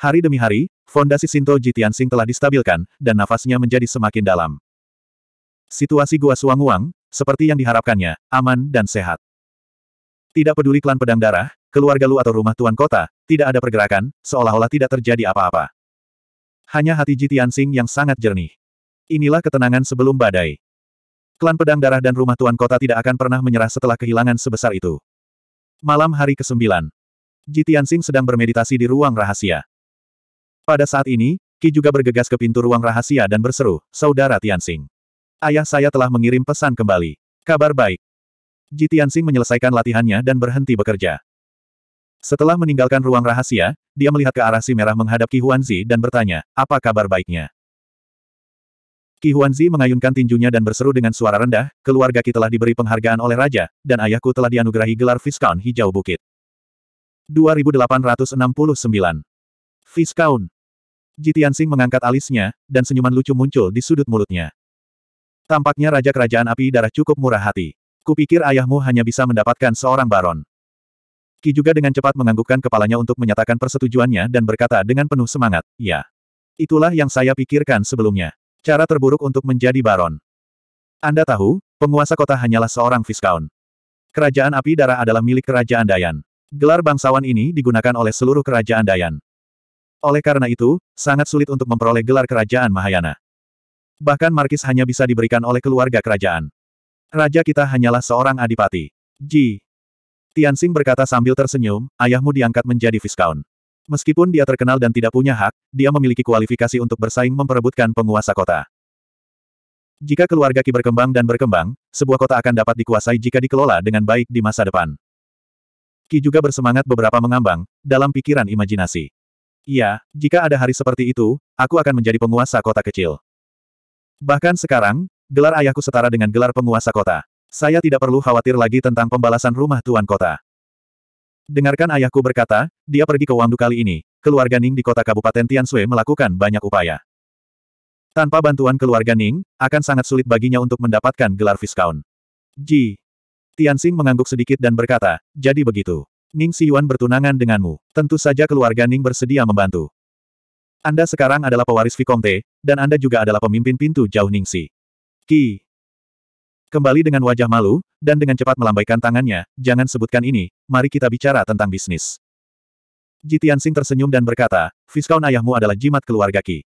A: Hari demi hari, fondasi Sinto Jitian Jitiansing telah distabilkan, dan nafasnya menjadi semakin dalam. Situasi Gua Suanguang, seperti yang diharapkannya, aman dan sehat. Tidak peduli klan pedang darah, keluarga lu atau rumah tuan kota, tidak ada pergerakan, seolah-olah tidak terjadi apa-apa. Hanya hati Ji Tianxing yang sangat jernih. Inilah ketenangan sebelum badai. Klan pedang darah dan rumah tuan kota tidak akan pernah menyerah setelah kehilangan sebesar itu. Malam hari ke-9. Ji Tianxing sedang bermeditasi di ruang rahasia. Pada saat ini, Ki juga bergegas ke pintu ruang rahasia dan berseru, Saudara Tianxing. Ayah saya telah mengirim pesan kembali. Kabar baik. Ji Tianxing menyelesaikan latihannya dan berhenti bekerja. Setelah meninggalkan ruang rahasia, dia melihat ke arah si merah menghadap Qi Huanzi dan bertanya, apa kabar baiknya? Qi Huanzi mengayunkan tinjunya dan berseru dengan suara rendah, keluarga Qi telah diberi penghargaan oleh raja, dan ayahku telah dianugerahi gelar Viscount Hijau Bukit. 2869 Viscount Jitiansing mengangkat alisnya, dan senyuman lucu muncul di sudut mulutnya. Tampaknya Raja Kerajaan Api Darah cukup murah hati. Kupikir ayahmu hanya bisa mendapatkan seorang baron. Ki juga dengan cepat menganggukkan kepalanya untuk menyatakan persetujuannya dan berkata dengan penuh semangat, ya. Itulah yang saya pikirkan sebelumnya. Cara terburuk untuk menjadi baron. Anda tahu, penguasa kota hanyalah seorang Viscount. Kerajaan Api Darah adalah milik Kerajaan Dayan. Gelar bangsawan ini digunakan oleh seluruh Kerajaan Dayan. Oleh karena itu, sangat sulit untuk memperoleh gelar Kerajaan Mahayana. Bahkan Markis hanya bisa diberikan oleh keluarga kerajaan. Raja kita hanyalah seorang adipati. Ji. Tianxing berkata sambil tersenyum, ayahmu diangkat menjadi Viscount. Meskipun dia terkenal dan tidak punya hak, dia memiliki kualifikasi untuk bersaing memperebutkan penguasa kota. Jika keluarga Ki berkembang dan berkembang, sebuah kota akan dapat dikuasai jika dikelola dengan baik di masa depan. Ki juga bersemangat beberapa mengambang, dalam pikiran imajinasi. Ya, jika ada hari seperti itu, aku akan menjadi penguasa kota kecil. Bahkan sekarang, Gelar ayahku setara dengan gelar penguasa kota. Saya tidak perlu khawatir lagi tentang pembalasan rumah tuan kota. Dengarkan ayahku berkata, dia pergi ke Wangdu kali ini, keluarga Ning di kota Kabupaten Tianshui melakukan banyak upaya. Tanpa bantuan keluarga Ning, akan sangat sulit baginya untuk mendapatkan gelar Viscount. Ji. Tianxing mengangguk sedikit dan berkata, jadi begitu. Ning Siyuan bertunangan denganmu. Tentu saja keluarga Ning bersedia membantu. Anda sekarang adalah pewaris Vicomte, dan Anda juga adalah pemimpin pintu jauh Si. Ki. Kembali dengan wajah malu, dan dengan cepat melambaikan tangannya, jangan sebutkan ini, mari kita bicara tentang bisnis. Jitiansing tersenyum dan berkata, Viskaun ayahmu adalah jimat keluarga Ki.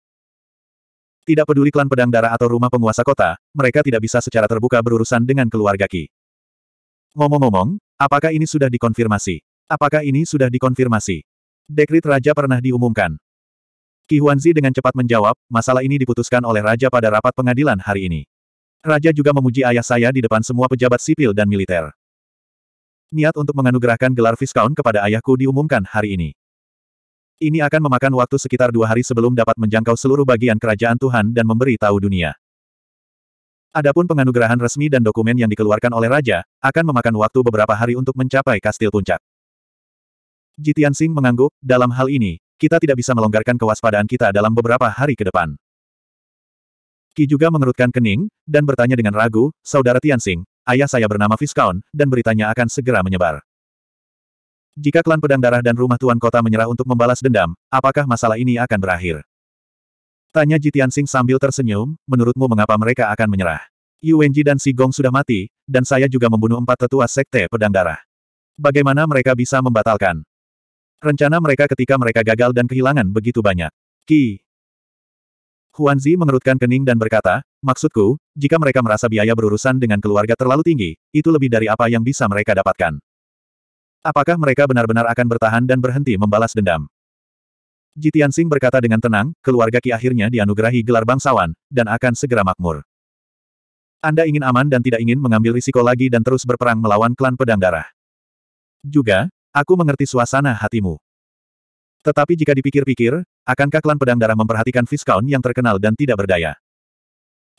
A: Tidak peduli klan pedang darah atau rumah penguasa kota, mereka tidak bisa secara terbuka berurusan dengan keluarga Ki. Ngomong-ngomong, apakah ini sudah dikonfirmasi? Apakah ini sudah dikonfirmasi? Dekrit Raja pernah diumumkan. Ki Huanzi dengan cepat menjawab, masalah ini diputuskan oleh Raja pada rapat pengadilan hari ini. Raja juga memuji ayah saya di depan semua pejabat sipil dan militer. Niat untuk menganugerahkan gelar Viscount kepada ayahku diumumkan hari ini. Ini akan memakan waktu sekitar dua hari sebelum dapat menjangkau seluruh bagian kerajaan Tuhan dan memberi tahu dunia. Adapun penganugerahan resmi dan dokumen yang dikeluarkan oleh Raja, akan memakan waktu beberapa hari untuk mencapai kastil puncak. Jitian Singh mengangguk, dalam hal ini, kita tidak bisa melonggarkan kewaspadaan kita dalam beberapa hari ke depan. Ki juga mengerutkan kening, dan bertanya dengan ragu, Saudara Tianxing, ayah saya bernama Viscount, dan beritanya akan segera menyebar. Jika klan pedang darah dan rumah tuan kota menyerah untuk membalas dendam, apakah masalah ini akan berakhir? Tanya Ji Tianxing sambil tersenyum, menurutmu mengapa mereka akan menyerah? Yuenji dan Si Gong sudah mati, dan saya juga membunuh empat tetua sekte pedang darah. Bagaimana mereka bisa membatalkan? Rencana mereka ketika mereka gagal dan kehilangan begitu banyak. Ki, Huanzi mengerutkan kening dan berkata, maksudku, jika mereka merasa biaya berurusan dengan keluarga terlalu tinggi, itu lebih dari apa yang bisa mereka dapatkan. Apakah mereka benar-benar akan bertahan dan berhenti membalas dendam? Jitian Sing berkata dengan tenang, keluarga Ki akhirnya dianugerahi gelar bangsawan, dan akan segera makmur. Anda ingin aman dan tidak ingin mengambil risiko lagi dan terus berperang melawan klan pedang darah. Juga, aku mengerti suasana hatimu. Tetapi jika dipikir-pikir, akankah klan pedang darah memperhatikan Viscount yang terkenal dan tidak berdaya?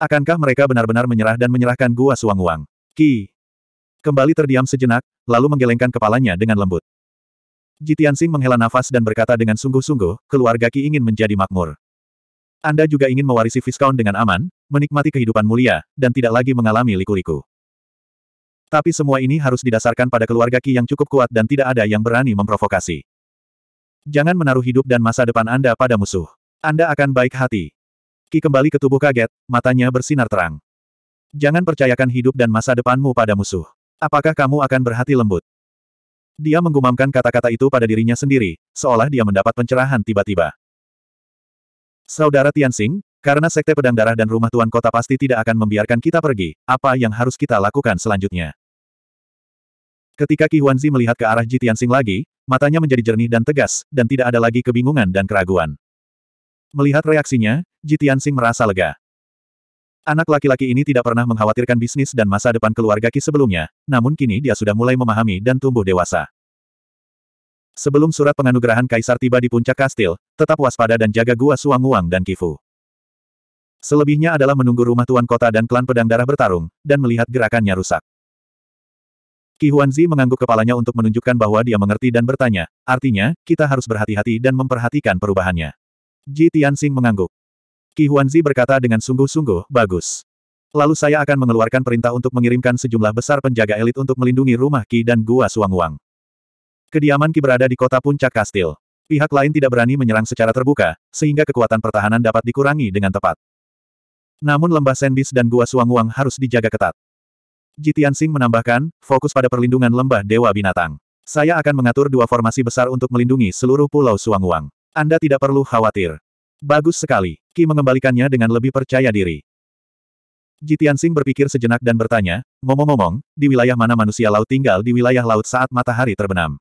A: Akankah mereka benar-benar menyerah dan menyerahkan gua suang-uang? Ki. Kembali terdiam sejenak, lalu menggelengkan kepalanya dengan lembut. Jitian Jitiansing menghela nafas dan berkata dengan sungguh-sungguh, keluarga Ki ingin menjadi makmur. Anda juga ingin mewarisi Viscount dengan aman, menikmati kehidupan mulia, dan tidak lagi mengalami liku-liku. Tapi semua ini harus didasarkan pada keluarga Ki yang cukup kuat dan tidak ada yang berani memprovokasi. Jangan menaruh hidup dan masa depan Anda pada musuh. Anda akan baik hati. Ki kembali ke tubuh kaget, matanya bersinar terang. Jangan percayakan hidup dan masa depanmu pada musuh. Apakah kamu akan berhati lembut? Dia menggumamkan kata-kata itu pada dirinya sendiri, seolah dia mendapat pencerahan tiba-tiba. Saudara Tianxing, karena sekte pedang darah dan rumah tuan kota pasti tidak akan membiarkan kita pergi, apa yang harus kita lakukan selanjutnya? Ketika Qi Huanzi melihat ke arah Sing lagi, matanya menjadi jernih dan tegas, dan tidak ada lagi kebingungan dan keraguan. Melihat reaksinya, Sing merasa lega. Anak laki-laki ini tidak pernah mengkhawatirkan bisnis dan masa depan keluarga Qi sebelumnya, namun kini dia sudah mulai memahami dan tumbuh dewasa. Sebelum surat penganugerahan Kaisar tiba di puncak kastil, tetap waspada dan jaga gua Suang-Uang dan Kifu. Selebihnya adalah menunggu rumah tuan kota dan klan pedang darah bertarung, dan melihat gerakannya rusak. Qi Huanzi mengangguk kepalanya untuk menunjukkan bahwa dia mengerti dan bertanya, artinya, kita harus berhati-hati dan memperhatikan perubahannya. Ji Tianxing mengangguk. Qi Huanzi berkata dengan sungguh-sungguh, bagus. Lalu saya akan mengeluarkan perintah untuk mengirimkan sejumlah besar penjaga elit untuk melindungi rumah Qi dan Gua Suangwang. Kediaman Qi berada di kota puncak kastil. Pihak lain tidak berani menyerang secara terbuka, sehingga kekuatan pertahanan dapat dikurangi dengan tepat. Namun lembah Senbis dan Gua Suangwang harus dijaga ketat. Jitian Sing menambahkan, fokus pada perlindungan lembah Dewa Binatang. Saya akan mengatur dua formasi besar untuk melindungi seluruh Pulau Suanguang. Anda tidak perlu khawatir. Bagus sekali. Ki mengembalikannya dengan lebih percaya diri. Jitian Sing berpikir sejenak dan bertanya, ngomong-ngomong, di wilayah mana manusia laut tinggal di wilayah laut saat matahari terbenam?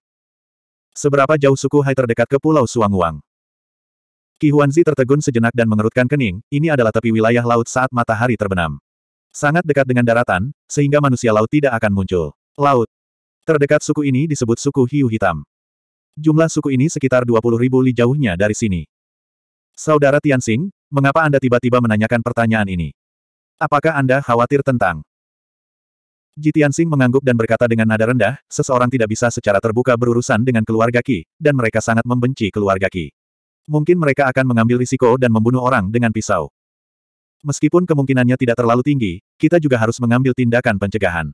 A: Seberapa jauh suku Hai terdekat ke Pulau Suanguang? Ki Huanzi tertegun sejenak dan mengerutkan kening, ini adalah tepi wilayah laut saat matahari terbenam. Sangat dekat dengan daratan, sehingga manusia laut tidak akan muncul. Laut. Terdekat suku ini disebut suku hiu hitam. Jumlah suku ini sekitar 20 ribu li jauhnya dari sini. Saudara Tianxing, mengapa Anda tiba-tiba menanyakan pertanyaan ini? Apakah Anda khawatir tentang? Ji Tianxing mengangguk dan berkata dengan nada rendah, seseorang tidak bisa secara terbuka berurusan dengan keluarga Qi, dan mereka sangat membenci keluarga Qi. Mungkin mereka akan mengambil risiko dan membunuh orang dengan pisau. Meskipun kemungkinannya tidak terlalu tinggi, kita juga harus mengambil tindakan pencegahan.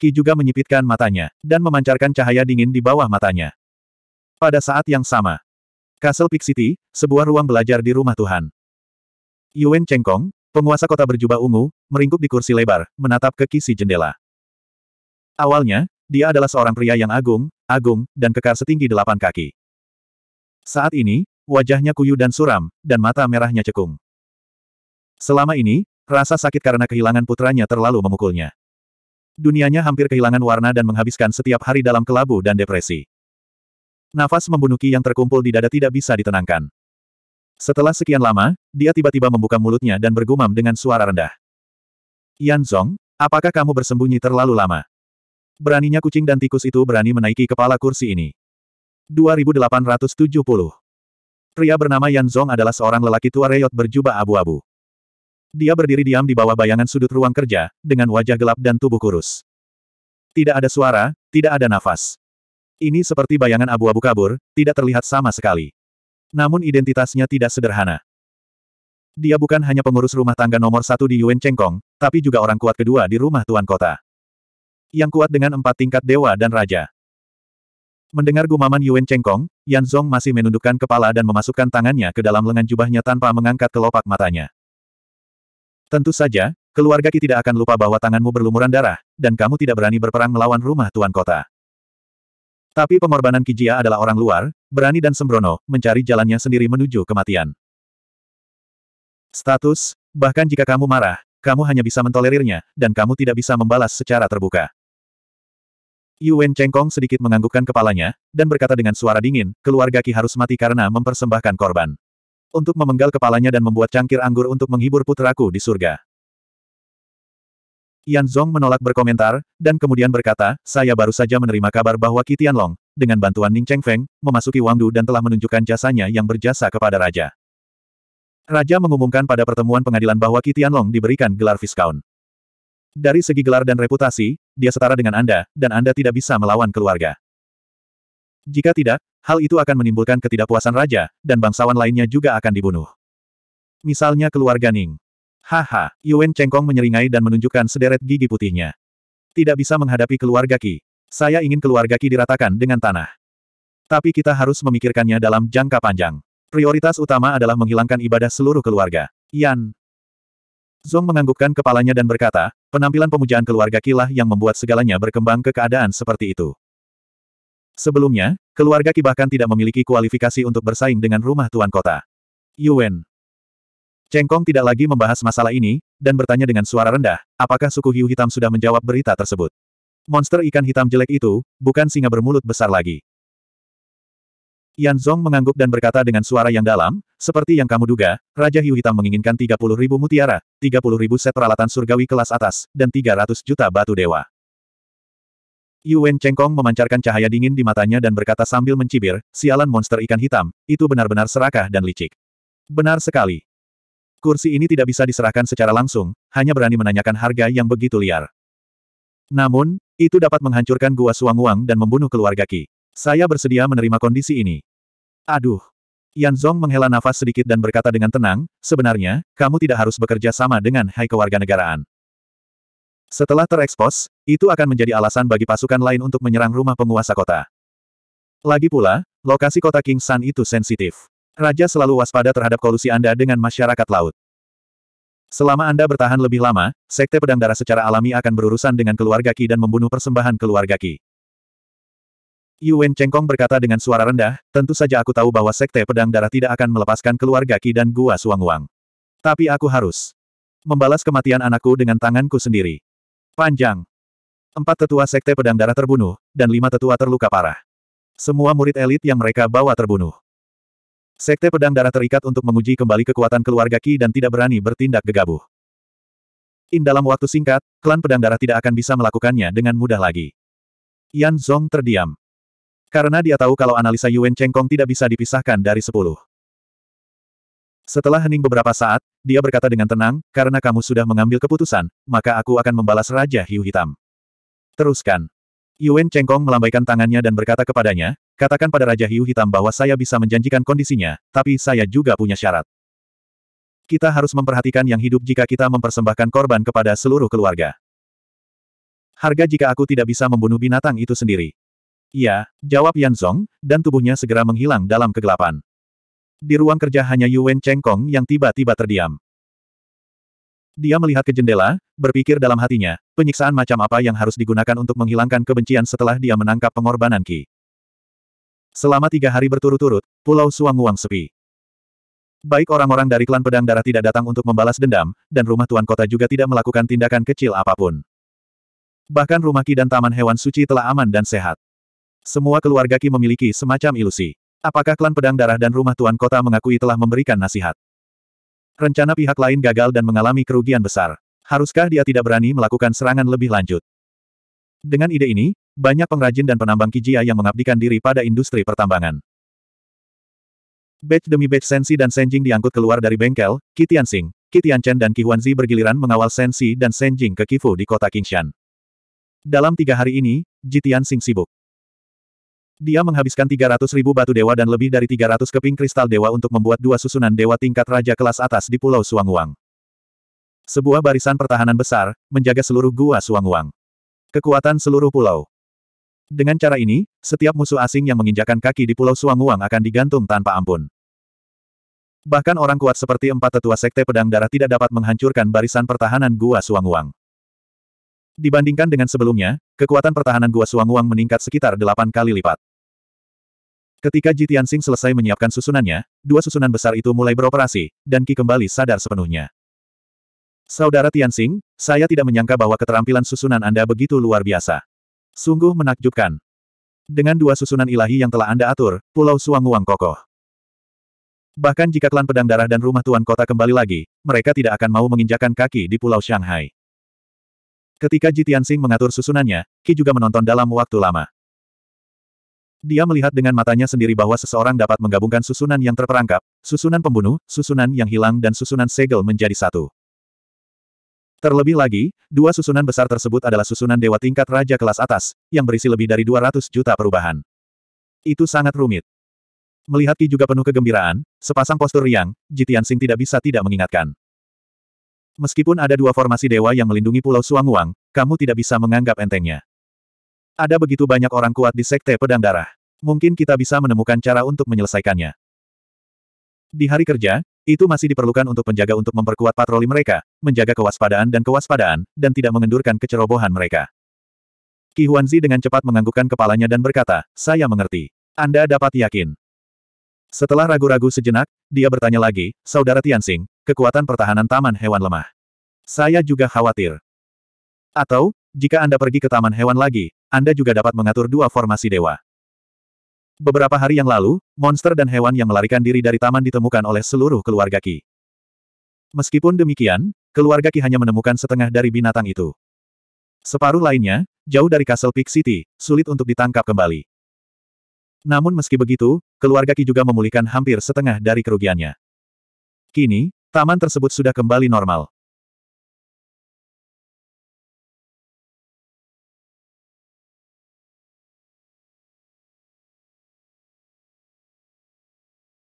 A: Ki juga menyipitkan matanya, dan memancarkan cahaya dingin di bawah matanya. Pada saat yang sama, Castle Peak City, sebuah ruang belajar di rumah Tuhan. Yuan Chengkong, penguasa kota berjubah ungu, meringkuk di kursi lebar, menatap ke kisi jendela. Awalnya, dia adalah seorang pria yang agung, agung, dan kekar setinggi delapan kaki. Saat ini, wajahnya kuyu dan suram, dan mata merahnya cekung. Selama ini, rasa sakit karena kehilangan putranya terlalu memukulnya. Dunianya hampir kehilangan warna dan menghabiskan setiap hari dalam kelabu dan depresi. Nafas membunuh Ki yang terkumpul di dada tidak bisa ditenangkan. Setelah sekian lama, dia tiba-tiba membuka mulutnya dan bergumam dengan suara rendah. Yan Zong, apakah kamu bersembunyi terlalu lama? Beraninya kucing dan tikus itu berani menaiki kepala kursi ini. 2870 Pria bernama Yan Zong adalah seorang lelaki tua reyot berjubah abu-abu. Dia berdiri diam di bawah bayangan sudut ruang kerja, dengan wajah gelap dan tubuh kurus. Tidak ada suara, tidak ada nafas. Ini seperti bayangan abu-abu kabur, tidak terlihat sama sekali. Namun identitasnya tidak sederhana. Dia bukan hanya pengurus rumah tangga nomor satu di Yuen Chengkong, tapi juga orang kuat kedua di rumah tuan kota. Yang kuat dengan empat tingkat dewa dan raja. Mendengar gumaman Yuen Chengkong, Yan Zhong masih menundukkan kepala dan memasukkan tangannya ke dalam lengan jubahnya tanpa mengangkat kelopak matanya. Tentu saja, keluarga Ki tidak akan lupa bahwa tanganmu berlumuran darah, dan kamu tidak berani berperang melawan rumah tuan kota. Tapi pengorbanan Ki Jia adalah orang luar, berani dan sembrono, mencari jalannya sendiri menuju kematian. Status, bahkan jika kamu marah, kamu hanya bisa mentolerirnya, dan kamu tidak bisa membalas secara terbuka. Yuan Chengkong sedikit menganggukkan kepalanya, dan berkata dengan suara dingin, keluarga Ki harus mati karena mempersembahkan korban untuk memenggal kepalanya dan membuat cangkir anggur untuk menghibur putraku di surga. Yan Zhong menolak berkomentar, dan kemudian berkata, saya baru saja menerima kabar bahwa Kitian Long, dengan bantuan Ning Cheng Feng, memasuki Wangdu dan telah menunjukkan jasanya yang berjasa kepada Raja. Raja mengumumkan pada pertemuan pengadilan bahwa Kitian Long diberikan gelar Viscount. Dari segi gelar dan reputasi, dia setara dengan Anda, dan Anda tidak bisa melawan keluarga. Jika tidak, hal itu akan menimbulkan ketidakpuasan raja, dan bangsawan lainnya juga akan dibunuh. Misalnya keluarga Ning. Haha, Yuan Chengkong menyeringai dan menunjukkan sederet gigi putihnya. Tidak bisa menghadapi keluarga Qi. Saya ingin keluarga Qi diratakan dengan tanah. Tapi kita harus memikirkannya dalam jangka panjang. Prioritas utama adalah menghilangkan ibadah seluruh keluarga. Yan. Zong menganggukkan kepalanya dan berkata, penampilan pemujaan keluarga lah yang membuat segalanya berkembang ke keadaan seperti itu. Sebelumnya, keluarga Ki bahkan tidak memiliki kualifikasi untuk bersaing dengan rumah tuan kota. Yuan. Cengkong tidak lagi membahas masalah ini, dan bertanya dengan suara rendah, apakah suku hiu hitam sudah menjawab berita tersebut. Monster ikan hitam jelek itu, bukan singa bermulut besar lagi. Yan Zong mengangguk dan berkata dengan suara yang dalam, seperti yang kamu duga, Raja Hiu Hitam menginginkan 30 ribu mutiara, 30 ribu set peralatan surgawi kelas atas, dan 300 juta batu dewa. Yuan Chengkong memancarkan cahaya dingin di matanya dan berkata sambil mencibir, sialan monster ikan hitam, itu benar-benar serakah dan licik. Benar sekali. Kursi ini tidak bisa diserahkan secara langsung, hanya berani menanyakan harga yang begitu liar. Namun, itu dapat menghancurkan gua Suanguang dan membunuh keluarga Ki. Saya bersedia menerima kondisi ini. Aduh. Yan Zhong menghela nafas sedikit dan berkata dengan tenang, sebenarnya, kamu tidak harus bekerja sama dengan Hai Kewarganegaraan. Setelah terekspos, itu akan menjadi alasan bagi pasukan lain untuk menyerang rumah penguasa kota. Lagi pula, lokasi kota King San itu sensitif. Raja selalu waspada terhadap kolusi Anda dengan masyarakat laut. Selama Anda bertahan lebih lama, Sekte Pedang Darah secara alami akan berurusan dengan keluarga Ki dan membunuh persembahan keluarga Ki. Yuan Chengkong berkata dengan suara rendah, tentu saja aku tahu bahwa Sekte Pedang Darah tidak akan melepaskan keluarga Ki dan Gua Suangwang. Tapi aku harus membalas kematian anakku dengan tanganku sendiri. Panjang. Empat tetua sekte pedang darah terbunuh, dan lima tetua terluka parah. Semua murid elit yang mereka bawa terbunuh. Sekte pedang darah terikat untuk menguji kembali kekuatan keluarga Ki dan tidak berani bertindak gegabah. In dalam waktu singkat, klan pedang darah tidak akan bisa melakukannya dengan mudah lagi. Yan Zong terdiam. Karena dia tahu kalau analisa Yuan Chengkong tidak bisa dipisahkan dari sepuluh. Setelah hening beberapa saat, dia berkata dengan tenang, karena kamu sudah mengambil keputusan, maka aku akan membalas Raja Hiu Hitam. Teruskan. Yuan Chengkong melambaikan tangannya dan berkata kepadanya, katakan pada Raja Hiu Hitam bahwa saya bisa menjanjikan kondisinya, tapi saya juga punya syarat. Kita harus memperhatikan yang hidup jika kita mempersembahkan korban kepada seluruh keluarga. Harga jika aku tidak bisa membunuh binatang itu sendiri. "Ya," jawab Yan Zong, dan tubuhnya segera menghilang dalam kegelapan. Di ruang kerja hanya Yuwen Chengkong yang tiba-tiba terdiam. Dia melihat ke jendela, berpikir dalam hatinya, penyiksaan macam apa yang harus digunakan untuk menghilangkan kebencian setelah dia menangkap pengorbanan Ki. Selama tiga hari berturut-turut, Pulau Suanguang sepi. Baik orang-orang dari klan pedang darah tidak datang untuk membalas dendam, dan rumah tuan kota juga tidak melakukan tindakan kecil apapun. Bahkan rumah Ki dan taman hewan suci telah aman dan sehat. Semua keluarga Ki memiliki semacam ilusi. Apakah klan pedang darah dan rumah tuan kota mengakui telah memberikan nasihat? Rencana pihak lain gagal dan mengalami kerugian besar. Haruskah dia tidak berani melakukan serangan lebih lanjut? Dengan ide ini, banyak pengrajin dan penambang kijia yang mengabdikan diri pada industri pertambangan. Batch demi batch Sensi dan Senjing diangkut keluar dari bengkel, Kitian Sing, Kitian Chen dan Huanzi bergiliran mengawal Sensi dan Senjing ke Kifu di kota Qingshan. Dalam tiga hari ini, Jitian Sing sibuk. Dia menghabiskan 300 ribu batu dewa dan lebih dari 300 keping kristal dewa untuk membuat dua susunan dewa tingkat raja kelas atas di Pulau Suanguang. Sebuah barisan pertahanan besar, menjaga seluruh gua Suanguang. Kekuatan seluruh pulau. Dengan cara ini, setiap musuh asing yang menginjakan kaki di Pulau Suanguang akan digantung tanpa ampun. Bahkan orang kuat seperti empat tetua sekte pedang darah tidak dapat menghancurkan barisan pertahanan Gua Suanguang. Dibandingkan dengan sebelumnya, Kekuatan pertahanan Gua Suanguang meningkat sekitar delapan kali lipat. Ketika Ji Tianxing selesai menyiapkan susunannya, dua susunan besar itu mulai beroperasi, dan Ki kembali sadar sepenuhnya. Saudara Tianxing, saya tidak menyangka bahwa keterampilan susunan Anda begitu luar biasa. Sungguh menakjubkan. Dengan dua susunan ilahi yang telah Anda atur, Pulau Suanguang kokoh. Bahkan jika klan pedang darah dan rumah tuan kota kembali lagi, mereka tidak akan mau menginjakan kaki di Pulau Shanghai. Ketika Ji Tianxing mengatur susunannya, Ki juga menonton dalam waktu lama. Dia melihat dengan matanya sendiri bahwa seseorang dapat menggabungkan susunan yang terperangkap, susunan pembunuh, susunan yang hilang dan susunan segel menjadi satu. Terlebih lagi, dua susunan besar tersebut adalah susunan dewa tingkat raja kelas atas, yang berisi lebih dari 200 juta perubahan. Itu sangat rumit. Melihat Ki juga penuh kegembiraan, sepasang postur Yang, Jitian Sing tidak bisa tidak mengingatkan. Meskipun ada dua formasi dewa yang melindungi Pulau Suanguang, kamu tidak bisa menganggap entengnya. Ada begitu banyak orang kuat di Sekte Pedang Darah. Mungkin kita bisa menemukan cara untuk menyelesaikannya. Di hari kerja, itu masih diperlukan untuk penjaga untuk memperkuat patroli mereka, menjaga kewaspadaan dan kewaspadaan, dan tidak mengendurkan kecerobohan mereka. Ki Huanzi dengan cepat menganggukkan kepalanya dan berkata, saya mengerti. Anda dapat yakin. Setelah ragu-ragu sejenak, dia bertanya lagi, Saudara Tianxing, kekuatan pertahanan taman hewan lemah. Saya juga khawatir. Atau, jika Anda pergi ke taman hewan lagi, Anda juga dapat mengatur dua formasi dewa. Beberapa hari yang lalu, monster dan hewan yang melarikan diri dari taman ditemukan oleh seluruh keluarga Ki. Meskipun demikian, keluarga Ki hanya menemukan setengah dari binatang itu. Separuh lainnya, jauh dari Castle Peak City, sulit untuk ditangkap kembali. Namun meski begitu, keluarga Ki juga memulihkan hampir setengah dari kerugiannya. Kini, taman tersebut sudah kembali normal.